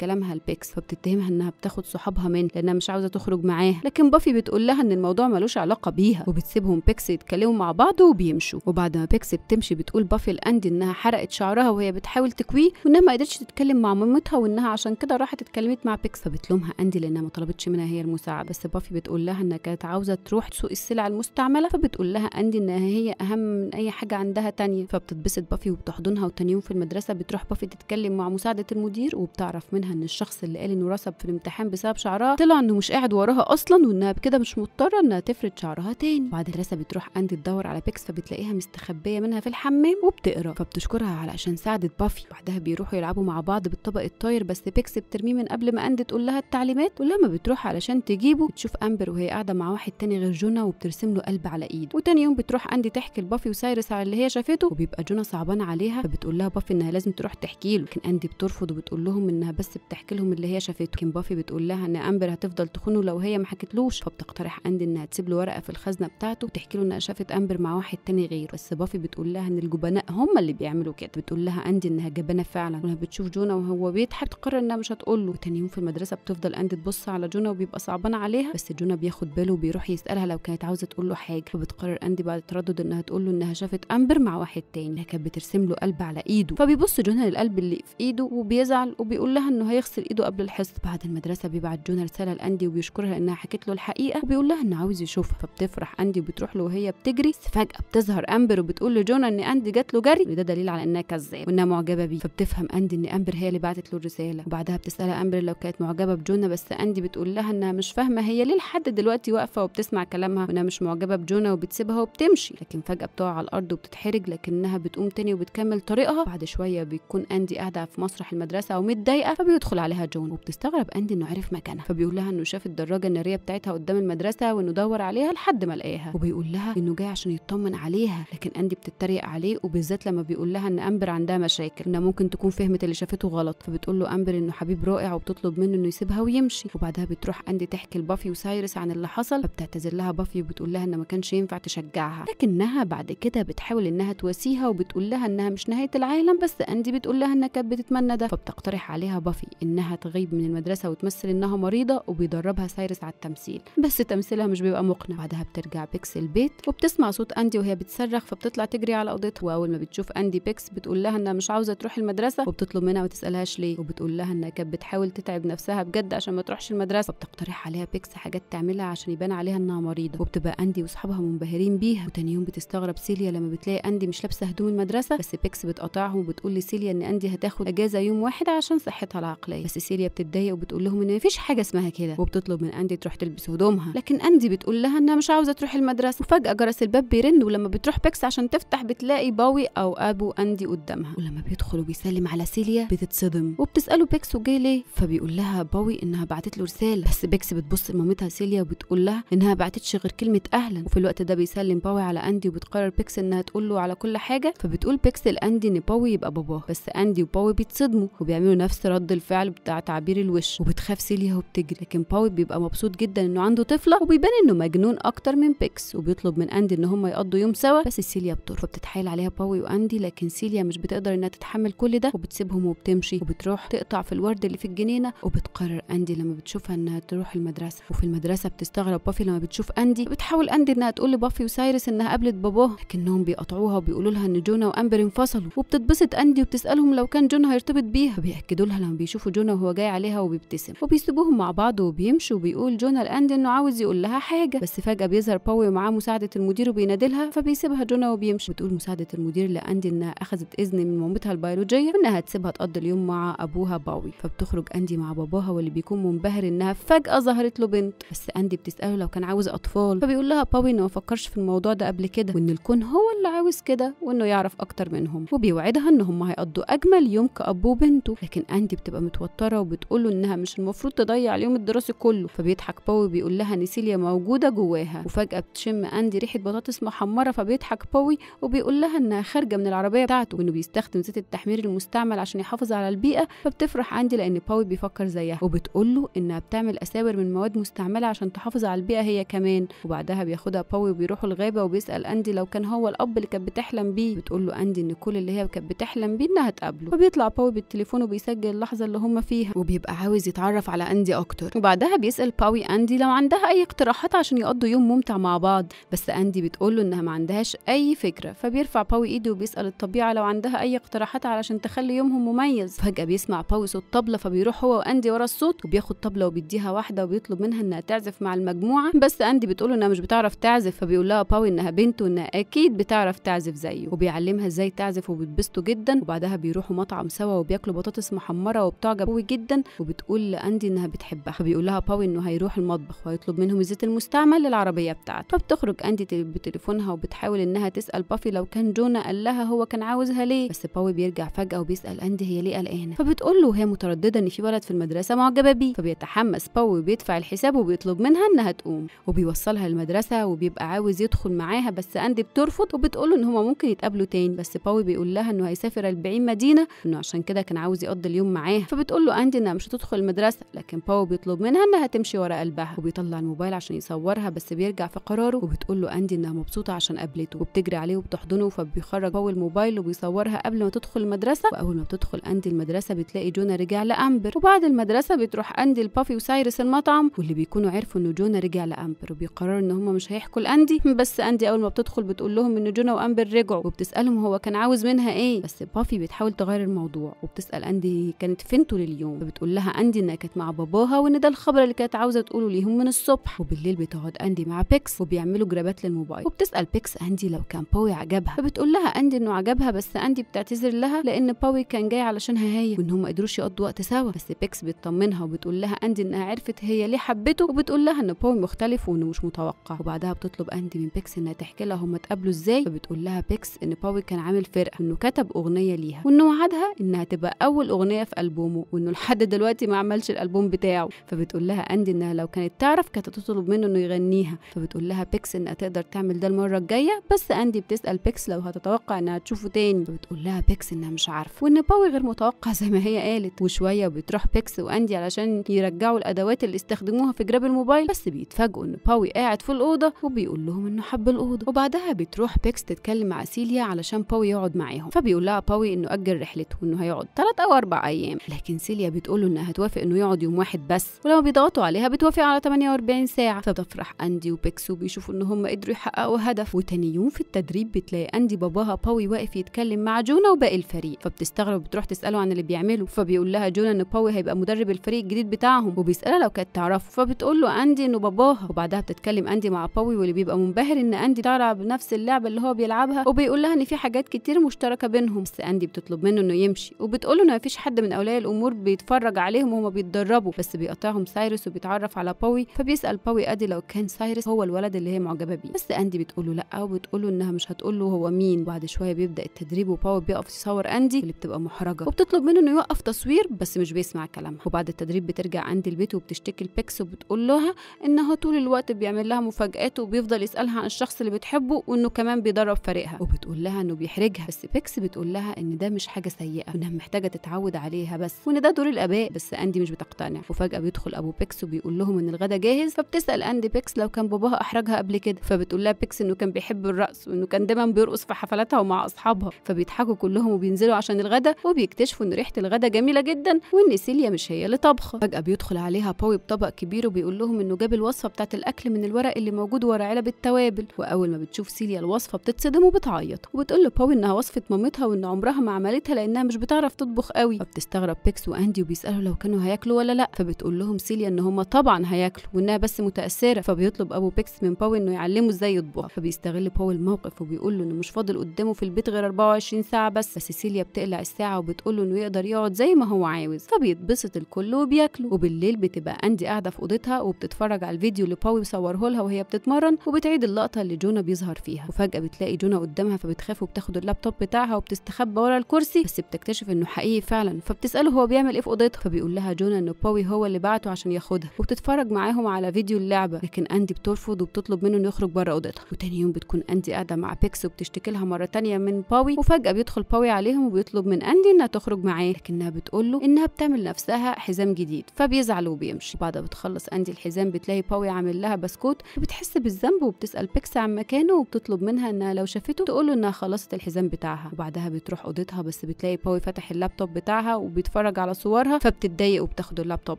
كلامها لبيكس فبتتهمها انها بتاخد صحابها من لانها مش عاوزه تخرج معاه لكن بافي بتقول لها ان الموضوع ملوش علاقه بيها وبتسيبهم بيكس يتكلموا مع بعض وبيمشوا وبعد ما بيكس بتمشي بتقول بافي لاندي انها حرقت شعرها وهي بتحاول تكويه وانها ما قدرتش تتكلم مع مامتها وانها عشان كده راحت اتكلمت مع بيكس فبتلومها اندي لانها ما طلبتش منها هي المساعده بس بافي بتقول لها انها كانت عاوزه تروح تسوق السلع المستعمله فبتقول لها اندي انها هي اهم من اي حاجه عندها تانية فبتتبسط بافي الصحي وبتحضنها وتاني يوم في المدرسه بتروح بافي تتكلم مع مساعده المدير وبتعرف منها ان الشخص اللي قال انه رسب في الامتحان بسبب شعرها طلع انه مش قاعد وراها اصلا وانها بكده مش مضطره انها تفرد شعرها تاني بعد المدرسه بتروح اندي تدور على بيكس فبتلاقيها مستخبيه منها في الحمام وبتقرا فبتشكرها على عشان ساعدت بافي بعدها بيروحوا يلعبوا مع بعض بالطبق الطاير بس بيكس بترميه من قبل ما اندي تقول لها التعليمات ولما بتروح علشان تجيبه بتشوف امبر وهي قاعده مع واحد تاني غير جونا وبترسم له قلب على ايده وتاني يوم بتروح اندي تحكي لبافي وسايرس على اللي هي شافته وبيبقى جونا صعبان قلقانه عليها فبتقول لها بافي انها لازم تروح تحكي له لكن اندي بترفض وبتقول لهم انها بس بتحكي لهم اللي هي شافته لكن بافي بتقول لها ان امبر هتفضل تخونه لو هي ما حكتلوش فبتقترح اندي انها تسيب له ورقه في الخزنه بتاعته وتحكي له انها شافت امبر مع واحد تاني غيره بس بافي بتقول لها ان الجبناء هم اللي بيعملوا كده بتقول لها اندي انها جبانه فعلا وانها بتشوف جونا وهو بيضحك تقرر انها مش هتقول له تاني يوم في المدرسه بتفضل اندي تبص على جونا وبيبقى صعبان عليها بس جونا بياخد باله وبيروح يسالها لو كانت عاوزه تقول له حاجه فبتقرر اندي بعد تردد انها تقول له انها شافت امبر مع واحد تاني كانت بيرسم له قلب على ايده فبيبص جونها للقلب اللي في ايده وبيزعل وبيقول لها انه هيغسل ايده قبل الحصه بعد المدرسه بيبعت جونا رساله لاندي وبيشكرها انها حكت له الحقيقه وبيقول لها انه عاوز يشوفها فبتفرح اندي وبتروح له وهي بتجري فجاه بتظهر امبر وبتقول لجونا ان اندي جات له جري وده دليل على انها كذاب وانها معجبه بيه فبتفهم اندي ان امبر هي اللي بعتت له الرساله وبعدها بتسالها امبر لو كانت معجبه بجونا بس اندي بتقول لها انها مش فاهمه هي ليه لحد دلوقتي واقفه وبتسمع كلامها وانها مش معجبه بجونا وبتسيبها وبتمشي لكن فجاه بتقع على الارض وبتتحرج لكنها بتقوم تاني وبتكمل طريقها بعد شويه بيكون اندي قاعده في مسرح المدرسه ومتضايقه فبيدخل عليها جون وبتستغرب اندي انه عرف مكانها فبيقول لها انه شاف الدراجه الناريه بتاعتها قدام المدرسه وانه دور عليها لحد ما لقاها وبيقول لها انه جاي عشان يطمن عليها لكن اندي بتتريق عليه وبالذات لما بيقول لها ان امبر عندها مشاكل انها ممكن تكون فهمت اللي شافته غلط فبتقول له امبر انه حبيب رائع وبتطلب منه انه يسيبها ويمشي وبعدها بتروح اندي تحكي لبافي وسايرس عن اللي حصل فبتعتذر لها بافي وبتقول لها ان ما كانش ينفع تشجعها لكنها بعد كده بتحاول انها تواسيها وبتقول لها لها انها مش نهايه العالم بس اندي بتقول لها انها كانت بتتمنى ده فبتقترح عليها بافي انها تغيب من المدرسه وتمثل انها مريضه وبيدربها سايرس على التمثيل بس تمثيلها مش بيبقى مقنع بعدها بترجع بيكس البيت وبتسمع صوت اندي وهي بتصرخ فبتطلع تجري على اوضتها واول ما بتشوف اندي بيكس بتقول لها انها مش عاوزه تروح المدرسه وبتطلب منها ما تسالهاش ليه وبتقول لها انها كانت بتحاول تتعب نفسها بجد عشان ما تروحش المدرسه فبتقترح عليها بيكس حاجات تعملها عشان يبان عليها انها مريضه وبتبقى اندي واصحابها منبهرين بيها وتاني يوم بتستغرب سيليا لما بتلاقي اندي مش لابسه هدوم المدرسه المدرسه بس بيكس بتقاطعهم وبتقول لسيليا ان اندي هتاخد اجازه يوم واحد عشان صحتها العقليه بس سيليا بتتضايق وبتقول لهم ان مفيش حاجه اسمها كده وبتطلب من اندي تروح تلبس هدومها لكن اندي بتقول لها انها مش عاوزه تروح المدرسه وفجاه جرس الباب بيرن ولما بتروح بيكس عشان تفتح بتلاقي باوي او ابو اندي قدامها ولما بيدخل وبيسلم على سيليا بتتصدم وبتساله بيكس وجاي ليه فبيقول لها باوي انها بعتت له رساله بس بيكس بتبص لمامتها سيليا وبتقول لها انها بعتتش غير كلمه اهلا وفي الوقت ده بيسلم باوي على اندي وبتقرر بيكس انها تقول له على كل حاجه فبتقول بيكسل اندي ان باوي يبقى باباه بس اندي وباوي بيتصدموا وبيعملوا نفس رد الفعل بتاع تعبير الوش وبتخاف سيليا وبتجري لكن باوي بيبقى مبسوط جدا انه عنده طفله وبيبان انه مجنون اكتر من بيكس وبيطلب من اندي ان هم يقضوا يوم سوا بس سيليا بترفض فبتتحايل عليها باوي واندي لكن سيليا مش بتقدر انها تتحمل كل ده وبتسيبهم وبتمشي وبتروح تقطع في الورد اللي في الجنينه وبتقرر اندي لما بتشوفها انها تروح المدرسه وفي المدرسه بتستغرب بافي لما بتشوف اندي بتحاول اندي انها تقول لبافي وسايرس انها قابلت باباها لكنهم بيقطعوها وبيقولوا لها ان جونا امبر انفصلوا وبتتبسط اندي وبتسالهم لو كان جون هيرتبط بيها بياكدوا لها لما بيشوفوا جونا وهو جاي عليها وبيبتسم وبيسيبوهم مع بعض وبيمشوا وبيقول جونا لاندي انه عاوز يقول لها حاجه بس فجاه بيظهر باوي ومعاه مساعده المدير وبينادلها فبيسيبها جونا وبيمشي بتقول مساعده المدير لاندي انها اخذت اذن من مامتها البيولوجيه وانها تسيبها تقضي اليوم مع ابوها باوي فبتخرج اندي مع باباها واللي بيكون منبهر انها فجاه ظهرت له بنت بس اندي بتساله لو كان عاوز اطفال فبيقول لها باوي انه ما فكرش في الموضوع ده قبل كده وان الكون هو اللي عاوز كده وانه يعرف اكتر أكتر منهم وبيوعدها إن هم هيقضوا أجمل يوم كأب وبنته لكن أندي بتبقى متوترة له إنها مش المفروض تضيع اليوم الدراسي كله فبيضحك باوي بيقول لها إن سيليا موجودة جواها وفجأة بتشم أندي ريحة بطاطس محمرة فبيضحك باوي وبيقول لها إنها خارجة من العربية بتاعته وإنه بيستخدم زيت التحمير المستعمل عشان يحافظ على البيئة فبتفرح أندي لأن باوي بيفكر زيها وبتقول له إنها بتعمل أساور من مواد مستعملة عشان تحافظ على البيئة هي كمان وبعدها بياخدها باوي وبيروحوا الغابة وبيسأل أندي لو كان هو الأب اللي كانت بتحلم بيه بتقول له عندي ان كل اللي هي كانت بتحلم بيه انها تقابله وبيطلع باوي بالتليفون وبيسجل اللحظه اللي هم فيها وبيبقى عاوز يتعرف على اندي اكتر وبعدها بيسال باوي اندي لو عندها اي اقتراحات عشان يقضوا يوم ممتع مع بعض بس اندي بتقول له انها ما عندهاش اي فكره فبيرفع باوي ايده وبيسال الطبيعه لو عندها اي اقتراحات علشان تخلي يومهم مميز فجاه بيسمع باوي صوت طبله فبيروح هو واندي ورا الصوت وبياخد طبله وبيديها واحده وبيطلب منها انها تعزف مع المجموعه بس اندي بتقول انها مش بتعرف تعزف فبيقول لها باوي انها بنت وانها اكيد بتعرف تعزف زيه وبيعلمها ازاي تعزف وبتبسطوا جدا وبعدها بيروحوا مطعم سوا وبياكلوا بطاطس محمره وبتعجب باوي جدا وبتقول لاندي انها بتحبها فبيقول لها باوي انه هيروح المطبخ وهيطلب منهم الزيت المستعمل للعربيه بتاعته فبتخرج اندي بتليفونها وبتحاول انها تسال بافي لو كان جونا قال لها هو كان عاوزها ليه بس باوي بيرجع فجاه وبيسال اندي هي ليه قلقانه فبتقول له وهي متردده ان في ولد في المدرسه معجبه بيه فبيتحمس باوي وبيدفع الحساب وبيطلب منها انها تقوم وبيوصلها للمدرسه وبيبقى عاوز يدخل معاها بس اندي بترفض وبتقول له ان هما ممكن يتقابلوا تاني بس السيباوي بيقول لها انه هيسافر 40 مدينه انه عشان كده كان عاوز يقضي اليوم معاها فبتقول له اندي انها مش هتدخل المدرسه لكن باو بيطلب منها انها تمشي ورا قلبها وبيطلع الموبايل عشان يصورها بس بيرجع في قراره وبتقول له اندي انها مبسوطه عشان قابلته وبتجري عليه وبتحضنه فبيخرج باو الموبايل وبيصورها قبل ما تدخل المدرسه واول ما بتدخل اندي المدرسه بتلاقي جونا رجع لامبر وبعد المدرسه بتروح اندي لبافي وسايرس المطعم واللي بيكونوا عرفوا ان جونا رجع لامبر وبيقرروا ان هم مش هيحكوا لاندي بس اندي اول ما بتدخل بتقول لهم ان جونا وامبر رجعوا وبتسالهم هو هو كان عاوز منها ايه بس بافي بتحاول تغير الموضوع وبتسال اندي كانت فين طول اليوم فبتقول لها اندي انها كانت مع باباها وان ده الخبر اللي كانت عاوزه تقوله ليهم من الصبح وبالليل بتقعد اندي مع بيكس وبيعملوا جرابات للموبايل وبتسال بيكس اندي لو كان باوي عجبها فبتقول لها اندي انه عجبها بس اندي بتعتذر لها لان باوي كان جاي علشانها هي وان هم ما قدروش يقضوا وقت سوا بس بيكس بتطمنها وبتقول لها اندي انها عرفت هي ليه حبته وبتقول لها ان باوي مختلف وانه مش متوقع وبعدها بتطلب اندي من بيكس انها تحكي لها هم اتقابلوا ازاي فبتقول لها بيكس ان باوي كان كان عامل فرقه انه كتب اغنيه ليها وانه وعدها انها تبقى اول اغنيه في البومه وانه لحد دلوقتي ما عملش الالبوم بتاعه فبتقول لها اندي انها لو كانت تعرف كانت تطلب منه انه يغنيها فبتقول لها بيكس انها تقدر تعمل ده المره الجايه بس اندي بتسال بيكس لو هتتوقع انها تشوفه تاني فبتقول لها بيكس انها مش عارفه وان باوي غير متوقع زي ما هي قالت وشويه بتروح بيكس واندي علشان يرجعوا الادوات اللي استخدموها في جراب الموبايل بس بيتفاجئوا ان باوي قاعد في الاوضه وبيقول لهم انه حب الاوضه وبعدها بتروح بيكس تتكلم مع سيليا علشان باوي يقعد معاهم فبيقول لها باوي انه اجل رحلته وانه هيقعد ثلاث او اربع ايام لكن سيليا بتقول له انها هتوافق انه يقعد يوم واحد بس ولما بيضغطوا عليها بتوافق على 48 ساعه فبتفرح اندي وبيكسو بيشوفوا ان هم قدروا يحققوا هدف وتاني يوم في التدريب بتلاقي اندي باباها باوي واقف يتكلم مع جونا وباقي الفريق فبتستغرب وبتروح تساله عن اللي بيعمله فبيقول لها جونا ان باوي هيبقى مدرب الفريق الجديد بتاعهم وبيسالها لو كانت تعرفه فبتقول له اندي انه باباها وبعدها بتتكلم اندي مع باوي واللي بيبقى منبهر ان اندي طالع بنفس اللعبه اللي هو بيلعبها وبيقول لها ان في حاجات حاجات كتير مشتركه بينهم بس اندي بتطلب منه انه يمشي وبتقوله انه مفيش حد من اولياء الامور بيتفرج عليهم وهما بيتدربوا بس بيقطعهم سايرس وبيتعرف على باوي فبيسال باوي ادي لو كان سايرس هو الولد اللي هي معجبه بيه بس اندي بتقوله لا وبتقوله انها مش هتقوله هو مين وبعد شويه بيبدا التدريب وباوي بيقف يصور اندي اللي بتبقى محرجه وبتطلب منه انه يوقف تصوير بس مش بيسمع كلامها وبعد التدريب بترجع اندي البيت وبتشتكي لبيكس وبتقول لها انها طول الوقت بيعمل لها مفاجآت وبيفضل يسالها عن الشخص اللي بتحبه وانه كمان بيدرب فريقها وبتقول لها انه بيحرجها بس بيكس بتقول لها ان ده مش حاجه سيئه انها محتاجه تتعود عليها بس وان ده دور الاباء بس اندي مش بتقتنع وفجاه بيدخل ابو بيكس وبيقول لهم ان الغدا جاهز فبتسال اندي بيكس لو كان باباها احرجها قبل كده فبتقول لها بيكس انه كان بيحب الرقص وانه كان دايما بيرقص في حفلاتها ومع اصحابها فبيضحكوا كلهم وبينزلوا عشان الغدا وبيكتشفوا ان ريحه الغدا جميله جدا وان سيليا مش هي اللي طبخه فجاه بيدخل عليها باوي بطبق كبير وبيقول لهم انه جاب الوصفه بتاعه الاكل من الورق اللي موجود ورا علب التوابل واول ما بتشوف سيليا الوصفه بتتصدم وبتعيط وبتقول له باو انها وصفت مامتها وان عمرها ما عملتها لانها مش بتعرف تطبخ قوي فبتستغرب بيكس واندي وبيسالوا لو كانوا هياكلوا ولا لا فبتقول لهم سيليا ان هما طبعا هياكلوا وانها بس متاثره فبيطلب ابو بيكس من باو انه يعلمه ازاي يطبخ فبيستغل باو الموقف وبيقول له انه مش فاضل قدامه في البيت غير 24 ساعه بس بس سيليا بتقلع الساعه وبتقول له انه يقدر يقعد زي ما هو عاوز فبيتبسط الكل وبياكلوا وبالليل بتبقى اندي قاعده في اوضتها وبتتفرج على الفيديو اللي باوي صوره لها وهي بتتمرن وبتعيد اللقطه اللي جونا بيظهر فيها وفجاه بتلاقي جونا قدامها فبتخاف وبتاخد بتاخد اللابتوب بتاعها وبتستخبى ورا الكرسي بس بتكتشف انه حقيقي فعلا فبتساله هو بيعمل ايه في اوضتها فبيقول لها جونا انه باوي هو اللي بعته عشان ياخدها وبتتفرج معاهم على فيديو اللعبه لكن اندي بترفض وبتطلب منه انه يخرج بره اوضتها وتاني يوم بتكون اندي قاعده مع بيكس وبتشتكي لها مره تانية من باوي وفجاه بيدخل باوي عليهم وبيطلب من اندي انها تخرج معاه لكنها بتقول له انها بتعمل نفسها حزام جديد فبيزعل وبيمشي بعد بتخلص اندي الحزام بتلاقي باوي عامل لها بسكوت وبتحس بالذنب وبتسال بيكس عن مكانه وبتطلب منها انها لو شافته تقول له انها خلصت الحزام بتاعها وبعدها بتروح اوضتها بس بتلاقي باوي فتح اللابتوب بتاعها وبيتفرج على صورها فبتتضايق وبتاخد اللابتوب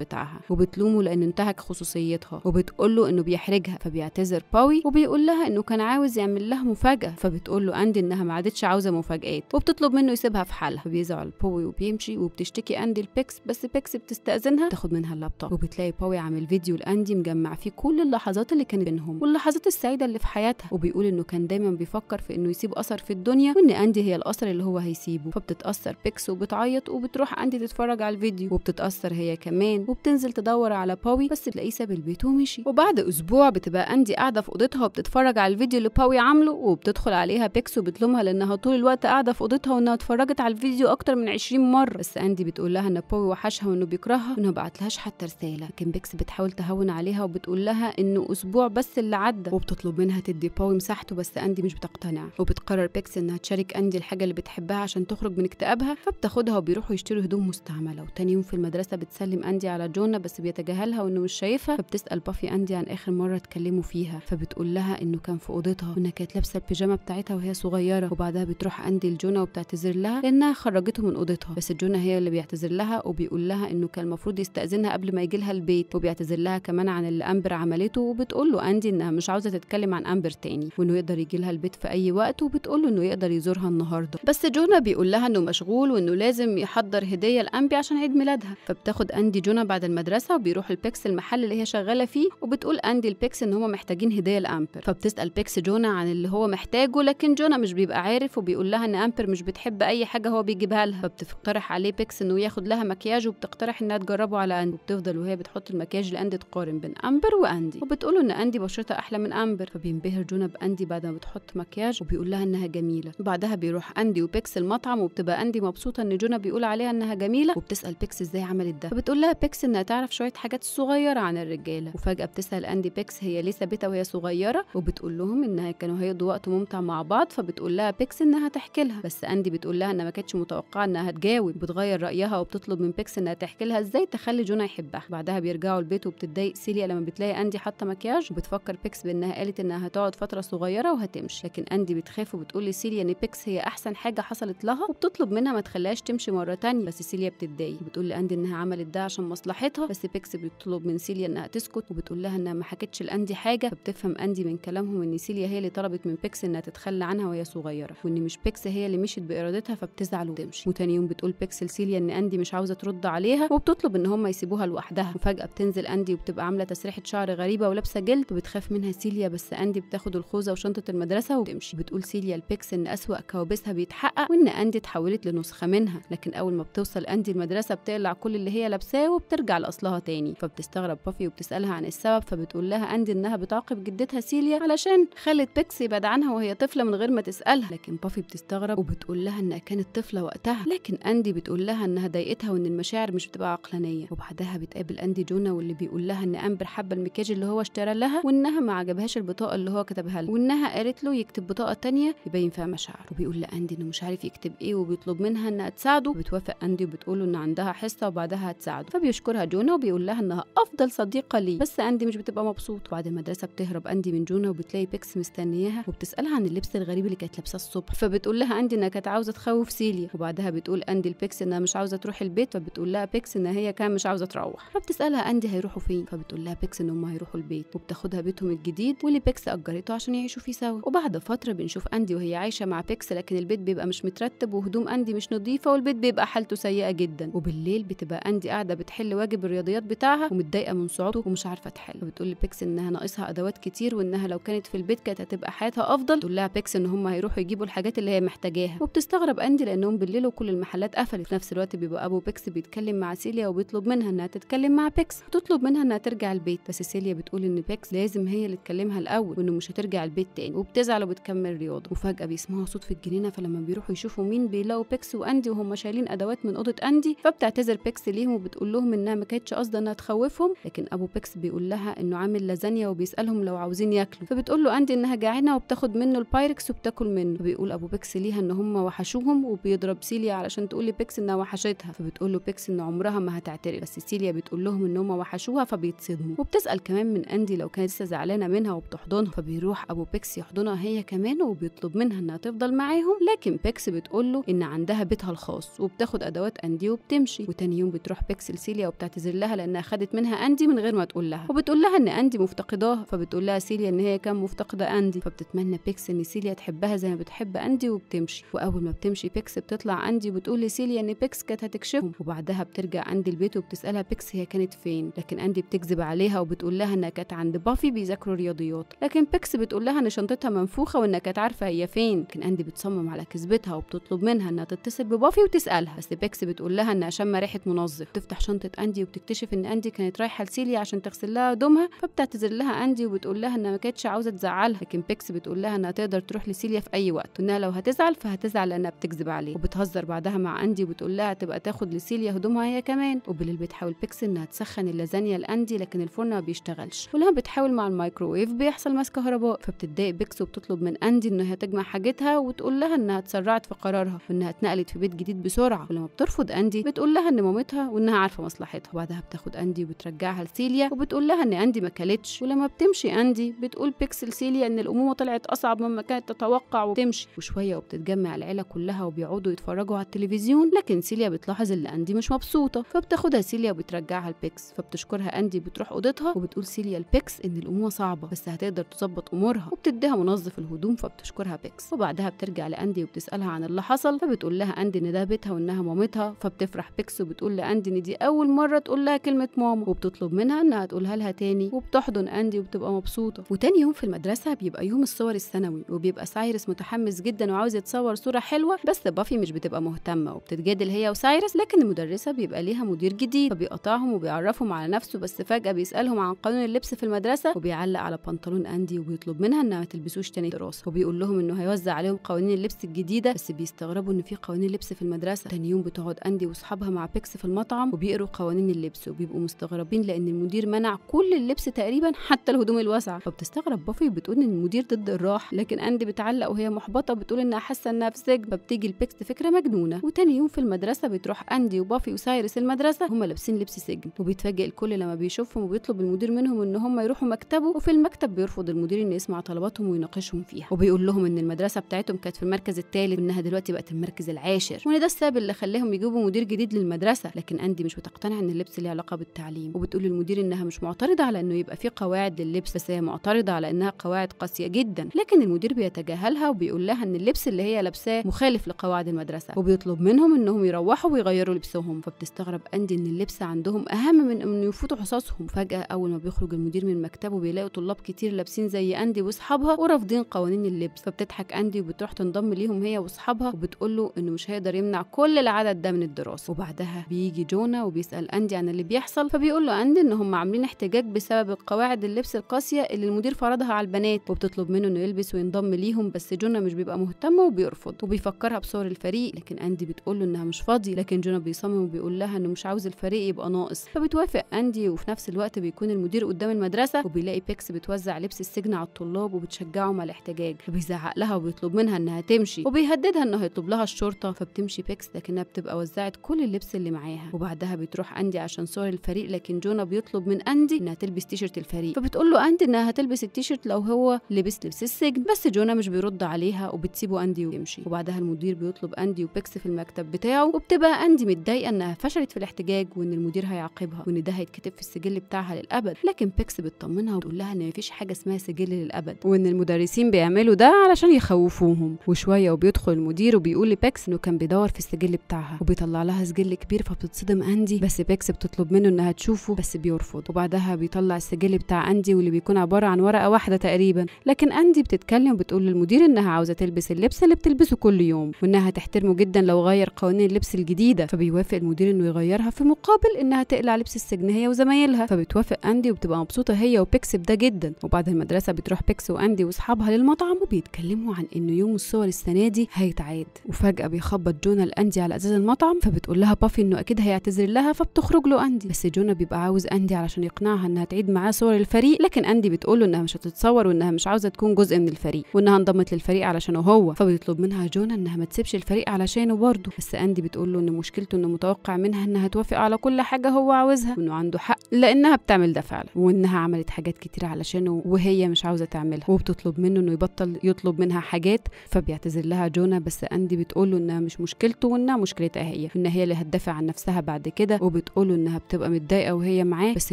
بتاعها وبتلومه لان انتهك خصوصيتها وبتقول له انه بيحرجها فبيعتذر باوي وبيقول لها انه كان عاوز يعمل لها مفاجاه فبتقول له اندي انها ما عادتش عاوزه مفاجات وبتطلب منه يسيبها في حالها فبيزعل باوي وبيمشي وبتشتكي اندي لبيكس بس بيكس بتستاذنها تاخد منها اللابتوب وبتلاقي باوي عامل فيديو لاندي مجمع فيه كل اللحظات اللي كانت بينهم واللحظات السعيده اللي في حياتها وبيقول انه كان دايما بيفكر في انه يسيب اثر في الدنيا الدنيا وان اندي هي الاثر اللي هو هيسيبه فبتتاثر بيكس وبتعيط وبتروح اندي تتفرج على الفيديو وبتتاثر هي كمان وبتنزل تدور على باوي بس تلاقيه ساب البيت ومشي وبعد اسبوع بتبقى اندي قاعده في اوضتها وبتتفرج على الفيديو اللي باوي عامله وبتدخل عليها بيكس وبتلومها لانها طول الوقت قاعده في اوضتها وانها اتفرجت على الفيديو اكتر من 20 مره بس اندي بتقول لها ان باوي وحشها وانه بيكرهها وانه بعتلهاش حتى رساله لكن بيكس بتحاول تهون عليها وبتقول لها انه اسبوع بس اللي عدى وبتطلب منها تدي باوي مساحته بس اندي مش بتقتنع وبتقرر بيكس انها تشارك اندي الحاجه اللي بتحبها عشان تخرج من اكتئابها فبتاخدها وبيروحوا يشتروا هدوم مستعمله وتاني يوم في المدرسه بتسلم اندي على جونا بس بيتجاهلها وانه مش شايفها فبتسال بافي اندي عن اخر مره اتكلموا فيها فبتقول لها انه كان في اوضتها وانها كانت لابسه البيجامه بتاعتها وهي صغيره وبعدها بتروح اندي لجونا وبتعتذر لها لانها خرجته من اوضتها بس جونا هي اللي بيعتذر لها وبيقول لها انه كان المفروض يستاذنها قبل ما يجي لها البيت وبيعتذر لها كمان عن اللي امبر عملته وبتقول له اندي انها مش عاوزه تتكلم عن امبر تاني وانه يقدر يجي لها البيت في اي وقت وبتقول له انه يقدر يزورها النهارده بس جونا بيقول لها انه مشغول وانه لازم يحضر هديه لانبي عشان عيد ميلادها فبتاخد اندي جونا بعد المدرسه وبيروح البيكس المحل اللي هي شغاله فيه وبتقول اندي البيكس ان هما محتاجين هديه لامبر فبتسال بيكس جونا عن اللي هو محتاجه لكن جونا مش بيبقى عارف وبيقول لها ان امبر مش بتحب اي حاجه هو بيجيبها لها فبتقترح عليه بيكس انه ياخد لها مكياج وبتقترح انها تجربه على اندي وبتفضل وهي بتحط المكياج لاندي تقارن بين امبر واندي وبتقول ان اندي بشرتها احلى من امبر فبينبهر جونا باندي بعد ما بتحط مكياج وبيقول لها انها جميله جميله وبعدها بيروح اندي وبيكس المطعم وبتبقى اندي مبسوطه ان جونا بيقول عليها انها جميله وبتسال بيكس ازاي عملت ده فبتقول لها بيكس انها تعرف شويه حاجات صغيره عن الرجاله وفجاه بتسال اندي بيكس هي ليه ثابته وهي صغيره وبتقول لهم انها كانوا هيقضوا وقت ممتع مع بعض فبتقول لها بيكس انها تحكي لها بس اندي بتقول لها انها ما كانتش متوقعه انها هتجاوب بتغير رايها وبتطلب من بيكس انها تحكي لها ازاي تخلي جونا يحبها بعدها بيرجعوا البيت وبتتضايق سيليا لما بتلاقي اندي حاطه مكياج وبتفكر بيكس بانها قالت انها هتقعد فتره صغيره وهتمشي لكن اندي بتخاف وبتقول لسيليا سيسيليا نيبكس هي احسن حاجه حصلت لها وبتطلب منها ما تخليهاش تمشي مره تانية بس سيسيليا بتتضايق بتقول لاندي انها عملت ده عشان مصلحتها بس بيكس بتطلب من سيليا انها تسكت وبتقول لها انها ما حكتش لاندي حاجه فبتفهم اندي من كلامهم ان سيليا هي اللي طلبت من بيكس انها تتخلى عنها وهي صغيره وان مش بيكس هي اللي مشيت بارادتها فبتزعل وتمشي وتاني يوم بتقول بيكس لسيليا ان اندي مش عاوزه ترد عليها وبتطلب ان هم يسيبوها لوحدها وفجاه بتنزل اندي وبتبقى عامله تسريحه شعر غريبه ولابسه جلد وبتخاف منها سيليا بس اندي بتاخد الخوذه وشنطه المدرسه وبتمشي بتقول سيليا لبيكس إن أسوأ كوابيسها بيتحقق وإن أندي اتحولت لنسخة منها لكن أول ما بتوصل أندي المدرسة بتقلع كل اللي هي لابساه وبترجع لأصلها تاني فبتستغرب بافي وبتسألها عن السبب فبتقول لها أندي إنها بتعاقب جدتها سيليا علشان خلت بيكسي بعد عنها وهي طفلة من غير ما تسألها لكن بافي بتستغرب وبتقول لها إنها كانت طفلة وقتها لكن أندي بتقول لها إنها ضايقتها وإن المشاعر مش بتبقى عقلانية وبعدها بتقابل أندي جونا واللي بيقول لها إن أمبر حبه المكياج اللي هو اشترى لها وإنها ما عجبهاش البطاقة اللي هو كتبها لها وإنها قالت له يكتب بطاقة تانية يبين فاهمة مشاعره وبيقول لأندي إنه مش عارف يكتب إيه وبيطلب منها إنها تساعده وبتوافق أندي وبتقول له إن عندها حصة وبعدها هتساعده فبيشكرها جونا وبيقول لها إنها أفضل صديقة ليه بس أندي مش بتبقى مبسوط وبعد المدرسة بتهرب أندي من جونا وبتلاقي بيكس مستنياها وبتسألها عن اللبس الغريب اللي كانت لابساه الصبح فبتقول لها أندي إنها كانت عاوزة تخوف سيليا وبعدها بتقول أندي لبيكس إنها مش عاوزة تروح البيت فبتقول لها بيكس إن هي كان مش عاوزة تروح فبتسألها أندي هيروحوا فين فبتقول لها بيكس إن هم هيروحوا البيت وبتاخدها بيتهم الجديد واللي بيكس أجرته عشان يعيشوا فيه سوا وبعد فترة بنشوف أندي وهي عايشة مع بيكس لكن البيت بيبقى مش مترتب وهدوم اندي مش نظيفه والبيت بيبقى حالته سيئه جدا وبالليل بتبقى اندي قاعده بتحل واجب الرياضيات بتاعها ومتضايقه من صعوبته ومش عارفه تحل وبتقول لبيكس انها ناقصها ادوات كتير وانها لو كانت في البيت كانت هتبقى حياتها افضل تقول لها بيكس ان هم هيروحوا يجيبوا الحاجات اللي هي محتاجاها وبتستغرب اندي لانهم بالليل وكل المحلات قفلت في نفس الوقت بيبقى ابو بيكس بيتكلم مع سيليا وبيطلب منها انها تتكلم مع بيكس وتطلب منها انها ترجع البيت بس سيليا بتقول ان بيكس لازم هي اللي تكلمها الاول وانه مش هترجع البيت تاني وبتزعل وبتكمل رياضه وفجاه بيسمع مبسوط هو صوت في الجنينه فلما بيروحوا يشوفوا مين بيلاقوا بيكس واندي وهم شايلين ادوات من اوضه اندي فبتعتذر بيكس ليهم وبتقول لهم انها ما كانتش قصده انها تخوفهم لكن ابو بيكس بيقول لها انه عامل لازانيا وبيسالهم لو عاوزين ياكلوا فبتقول له اندي انها جعانه وبتاخد منه البايركس وبتاكل منه فبيقول ابو بيكس ليها ان هم وحشوهم وبيضرب سيليا علشان تقول لبيكس انها وحشتها فبتقول له بيكس ان عمرها ما هتعترف بس سيليا بتقول لهم ان هم وحشوها فبيتصدموا وبتسال كمان من اندي لو كانت لسه زعلانه منها وبتحضنها فبيروح ابو بيكس يحضنها هي كمان وبيطلب منها انها انها تفضل معاهم لكن بيكس بتقول له ان عندها بيتها الخاص وبتاخد ادوات اندي وبتمشي وتاني يوم بتروح بيكس لسيليا وبتعتذر لها لانها خدت منها اندي من غير ما تقول لها وبتقول لها ان اندي مفتقداها فبتقول لها سيليا ان هي كان مفتقده اندي فبتتمنى بيكس ان سيليا تحبها زي ما بتحب اندي وبتمشي واول ما بتمشي بيكس بتطلع اندي وبتقول لسيليا ان بيكس كانت هتكشفهم وبعدها بترجع اندي البيت وبتسالها بيكس هي كانت فين لكن اندي بتكذب عليها وبتقول لها انها كانت عند بافي بيذاكروا رياضيات لكن بيكس بتقول لها ان شنطتها منفوخه وانها كانت عارفه هي فين يمكن أندي بتصمم على كذبتها وبتطلب منها إنها تتصل ببافي وتسألها بس بيكس بتقول لها إنها شامة ريحة منظف تفتح شنطة أندي وبتكتشف إن أندي كانت رايحة لسيليا عشان تغسل لها هدومها فبتعتذر لها أندي وبتقول لها إنها ما كانتش عاوزة تزعلها لكن بيكس بتقول لها إنها تقدر تروح لسيليا في أي وقت وإنها لو هتزعل فهتزعل لأنها بتكذب عليه وبتهزر بعدها مع أندي وبتقول لها تبقى تاخد لسيليا هدومها هي كمان وبالليل بتحاول بيكس إنها تسخن اللازانيا لأندي لكن الفرن ما بيشتغلش ولما بتحاول مع الميكروويف بيحصل ماس كهرباء فبتتضايق بيكس وبتطلب من أندي إنها تجمع حاجات بيتها وتقول لها انها اتسرعت في قرارها وانها اتنقلت في بيت جديد بسرعه ولما بترفض اندي بتقول لها ان مامتها وانها عارفه مصلحتها وبعدها بتاخد اندي وبترجعها لسيليا وبتقول لها ان اندي ما كلتش ولما بتمشي اندي بتقول بيكسل سيليا ان الامومه طلعت اصعب مما كانت تتوقع وبتمشي وشويه وبتتجمع العيله كلها وبيقعدوا يتفرجوا على التلفزيون لكن سيليا بتلاحظ ان اندي مش مبسوطه فبتاخدها سيليا وبترجعها لبيكس فبتشكرها اندي بتروح اوضتها وبتقول سيليا لبيكس ان الامومه صعبه بس هتقدر تظبط امورها وبتديها منظف الهدوم فبتشكرها بيكس وبعدها بترجع لاندي وبتسالها عن اللي حصل فبتقول لها اندي ان ده بيتها وانها مامتها فبتفرح بيكس وبتقول لاندي ان دي اول مره تقول لها كلمه ماما وبتطلب منها انها تقولها لها تاني وبتحضن اندي وبتبقى مبسوطه وتاني يوم في المدرسه بيبقى يوم الصور السنوي وبيبقى سايرس متحمس جدا وعاوز يتصور صوره حلوه بس بافي مش بتبقى مهتمه وبتتجادل هي وسايرس لكن المدرسه بيبقى ليها مدير جديد فبيقطعهم وبيعرفهم على نفسه بس فجاه بيسالهم عن قانون اللبس في المدرسه وبيعلق على بنطلون اندي وبيطلب منها انها ما تلبسوش تاني دراسه وبيقول لهم انه هيوزع عليهم قوانين اللبس الجديده بس بيستغربوا ان في قوانين لبس في المدرسه تاني يوم بتقعد اندي واصحابها مع بيكس في المطعم وبيقروا قوانين اللبس وبيبقوا مستغربين لان المدير منع كل اللبس تقريبا حتى الهدوم الواسعه فبتستغرب بافي بتقول ان المدير ضد الراحه لكن اندي بتعلق وهي محبطه بتقول انها حاسه انها في سجن فبتيجي البيكس فكره مجنونه وتاني يوم في المدرسه بتروح اندي وبافي وسايرس المدرسه هما لابسين لبس سجن وبيتفاجئ الكل لما بيشوفهم وبيطلب المدير منهم ان هم يروحوا مكتبه وفي المكتب بيرفض المدير ان يسمع طلباتهم ويناقشهم فيها وبيقول لهم ان المدرسه بتاعتهم كانت في المركز الثالث وانها دلوقتي بقت المركز العاشر وان ده السبب اللي خلاهم يجيبوا مدير جديد للمدرسه لكن اندي مش بتقتنع ان اللبس ليه علاقه بالتعليم وبتقول للمدير انها مش معترضه على انه يبقى في قواعد للبس بس هي معترضه على انها قواعد قاسيه جدا لكن المدير بيتجاهلها وبيقول لها ان اللبس اللي هي لابساه مخالف لقواعد المدرسه وبيطلب منهم انهم يروحوا ويغيروا لبسهم فبتستغرب اندي ان اللبس عندهم اهم من انه يفوتوا حصصهم فجاه اول ما بيخرج المدير من مكتبه بيلاقي طلاب كتير لابسين زي اندي واصحابها ورافضين قوانين اللبس فبتضحك اندي عندي وبتروح تنضم ليهم هي واصحابها وبتقول له انه مش هيقدر يمنع كل العدد ده من الدراسه وبعدها بيجي جونا وبيسال اندي عن اللي بيحصل فبيقول له اندي ان هم عاملين احتجاج بسبب القواعد اللبس القاسيه اللي المدير فرضها على البنات وبتطلب منه انه يلبس وينضم ليهم بس جونا مش بيبقى مهتمه وبيرفض وبيفكرها بصور الفريق لكن اندي بتقول له انها مش فاضي لكن جونا بيصمم وبيقول لها انه مش عاوز الفريق يبقى ناقص فبتوافق اندي وفي نفس الوقت بيكون المدير قدام المدرسه وبيلاقي بيكس بتوزع لبس السجن على الطلاب وبتشجعهم على الاحتجاج فبيزعق لها وبيطلب بيطلب منها انها تمشي وبيهددها انه هيطلب لها الشرطه فبتمشي بيكس لكنها بتبقى وزعت كل اللبس اللي معاها وبعدها بتروح اندي عشان صور الفريق لكن جونا بيطلب من اندي انها تلبس تيشرت الفريق فبتقول له اندي انها هتلبس التيشرت لو هو لبس لبس السجن بس جونا مش بيرد عليها وبتسيبه اندي ويمشي وبعدها المدير بيطلب اندي وبيكس في المكتب بتاعه وبتبقى اندي متضايقه انها فشلت في الاحتجاج وان المدير هيعاقبها وان ده هيتكتب في السجل بتاعها للابد لكن بيكس بتطمنها وبتقول لها ان مفيش حاجه اسمها سجل للابد وان المدرسين بيعملوا ده علشان يخوفوا بيخوفوهم وشويه وبيدخل المدير وبيقول لبيكس انه كان بيدور في السجل بتاعها وبيطلع لها سجل كبير فبتتصدم اندي بس بيكس بتطلب منه انها تشوفه بس بيرفض وبعدها بيطلع السجل بتاع اندي واللي بيكون عباره عن ورقه واحده تقريبا لكن اندي بتتكلم وبتقول للمدير انها عاوزه تلبس اللبس اللي بتلبسه كل يوم وانها تحترمه جدا لو غير قوانين اللبس الجديده فبيوافق المدير انه يغيرها في مقابل انها تقلع لبس السجن هي وزمايلها فبتوافق اندي وبتبقى مبسوطه هي وبيكس بده جدا وبعد المدرسه بتروح بيكس واندي واصحابها للمطعم وبيتكلموا عن انه يوم الصور السنه دي هيتعاد وفجاه بيخبط جونا لاندي على ازاز المطعم فبتقول لها بافي انه اكيد هيعتذر لها فبتخرج له اندي بس جونا بيبقى عاوز اندي علشان يقنعها انها تعيد معاه صور الفريق لكن اندي بتقول له انها مش هتتصور وانها مش عاوزه تكون جزء من الفريق وانها انضمت للفريق علشانه هو فبيطلب منها جونا انها ما تسيبش الفريق علشانه برضه بس اندي بتقول له ان مشكلته انه متوقع منها انها توافق على كل حاجه هو عاوزها وانه عنده حق لانها بتعمل ده فعلا وانها عملت حاجات كتير علشانه وهي مش عاوزه تعملها وبتطلب منه انه يبطل يطلب منها حاجة حاجات فبيعتذر لها جونا بس اندي بتقول له انها مش مشكلته وانها مشكلتها هي ان هي اللي هتدافع عن نفسها بعد كده وبتقول له انها بتبقى متضايقه وهي معاه بس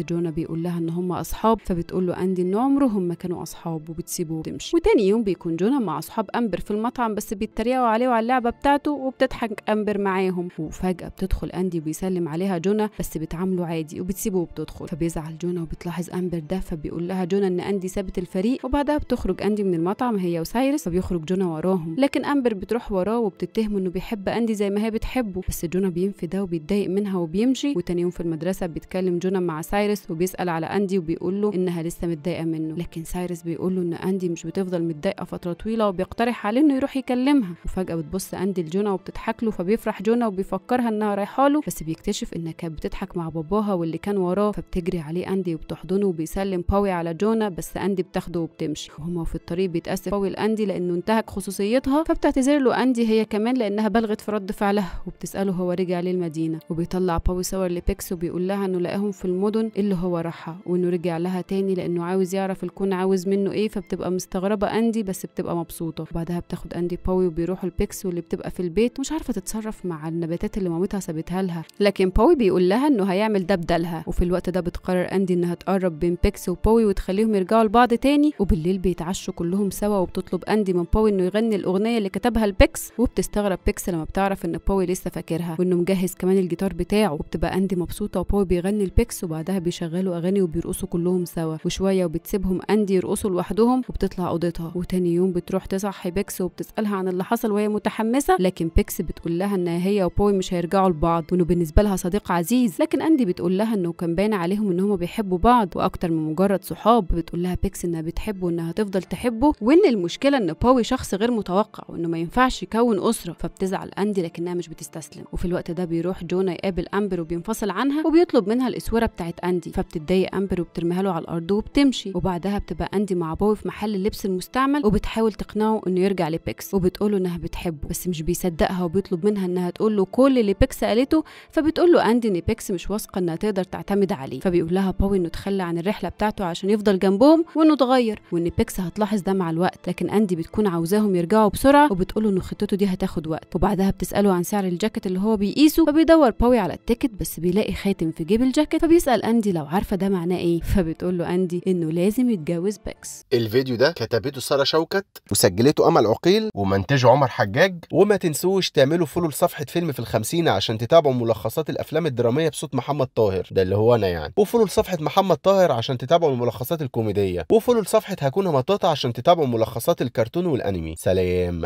جونا بيقول لها ان هم اصحاب فبتقول له اندي ان عمرهم ما كانوا اصحاب وبتسيبه وتمشي وتاني يوم بيكون جونا مع اصحاب امبر في المطعم بس بيتريقوا عليه وعلى اللعبه بتاعته وبتضحك امبر معاهم وفجاه بتدخل اندي وبيسلم عليها جونا بس بتعامله عادي وبتسيبه وبتدخل فبيزعل جونا وبتلاحظ امبر ده فبيقول لها جونا ان اندي سابت الفريق وبعدها بتخرج اندي من المطعم هي وسايرس فبيخرج بيخرج جونا وراهم لكن امبر بتروح وراه وبتتهمه انه بيحب اندي زي ما هي بتحبه بس جونا بينفي ده وبيتضايق منها وبيمشي وتاني يوم في المدرسه بيتكلم جونا مع سايرس وبيسال على اندي وبيقول له انها لسه متضايقه منه لكن سايرس بيقول له ان اندي مش بتفضل متضايقه فتره طويله وبيقترح عليه انه يروح يكلمها وفجاه بتبص اندي لجونا وبتضحك له فبيفرح جونا وبيفكرها انها رايحه له بس بيكتشف انها كانت بتضحك مع باباها واللي كان وراه فبتجري عليه اندي وبتحضنه وبيسلم باوي على جونا بس اندي بتاخده وبتمشي وهما في الطريق بيتاسف باوي لاندي لانه انتهى بتنتهك خصوصيتها فبتعتذر له أندي هي كمان لأنها بلغت في رد فعلها وبتسأله هو رجع ليه المدينة وبيطلع باوي صور لبيكس وبيقول لها إنه لقاهم في المدن اللي هو راحها وإنه رجع لها تاني لأنه عاوز يعرف الكون عاوز منه إيه فبتبقى مستغربة أندي بس بتبقى مبسوطة وبعدها بتاخد أندي باوي وبيروحوا البيكس واللي بتبقى في البيت مش عارفة تتصرف مع النباتات اللي مامتها سابتها لها لكن باوي بيقول لها إنه هيعمل ده بدالها وفي الوقت ده بتقرر أندي إنها تقرب بين بيكس وباوي وتخليهم يرجعوا لبعض تاني وبالليل بيتعشوا كلهم سوا وبتطلب أندي من باوي باوي انه يغني الاغنيه اللي كتبها البيكس وبتستغرب بيكس لما بتعرف ان باوي لسه فاكرها وانه مجهز كمان الجيتار بتاعه وبتبقى اندي مبسوطه وباوي بيغني البيكس وبعدها بيشغلوا اغاني وبيرقصوا كلهم سوا وشويه وبتسيبهم اندي يرقصوا لوحدهم وبتطلع اوضتها وتاني يوم بتروح تصحي بيكس وبتسالها عن اللي حصل وهي متحمسه لكن بيكس بتقول لها ان هي وباوي مش هيرجعوا لبعض وانه بالنسبه لها صديق عزيز لكن اندي بتقول لها انه كان باين عليهم ان هما بيحبوا بعض واكتر من مجرد صحاب بتقول لها بيكس انها بتحبه وانها هتفضل تحبه وان المشكله ان باوي شخص غير متوقع وانه ما ينفعش يكون اسره فبتزعل اندي لكنها مش بتستسلم وفي الوقت ده بيروح جونا يقابل امبر وبينفصل عنها وبيطلب منها الاسوره بتاعت اندي فبتتضايق امبر وبترميها له على الارض وبتمشي وبعدها بتبقى اندي مع بوي في محل اللبس المستعمل وبتحاول تقنعه انه يرجع لبيكس وبتقوله انها بتحبه بس مش بيصدقها وبيطلب منها انها تقول له كل اللي بيكس قالته فبتقول له اندي ان بيكس مش واثقه انها تقدر تعتمد عليه فبيقول لها باوي انه تخلى عن الرحله بتاعته عشان يفضل جنبهم وانه اتغير وان بيكس هتلاحظ ده مع الوقت لكن اندي بتكون عاوزاهم يرجعوا بسرعه وبتقول له ان خطته دي هتاخد وقت وبعدها بتساله عن سعر الجاكيت اللي هو بيقيسه فبيدور باوي على التيكت بس بيلاقي خاتم في جيب الجاكيت فبيسال اندي لو عارفه ده معناه ايه فبتقول له اندي انه لازم يتجوز باكس الفيديو ده كتبته ساره شوكت وسجلته امل عقيل ومنتجه عمر حجاج وما تنسوش تعملوا فولو لصفحه فيلم في الخمسين عشان تتابعوا ملخصات الافلام الدراميه بصوت محمد طاهر ده اللي هو انا يعني وفولو لصفحه محمد طاهر عشان تتابعوا الملخصات الكوميديه وفولو لصفحه هكون مطاطه عشان تتابعوا ملخصات الكرتون والأ... الأنمي سلام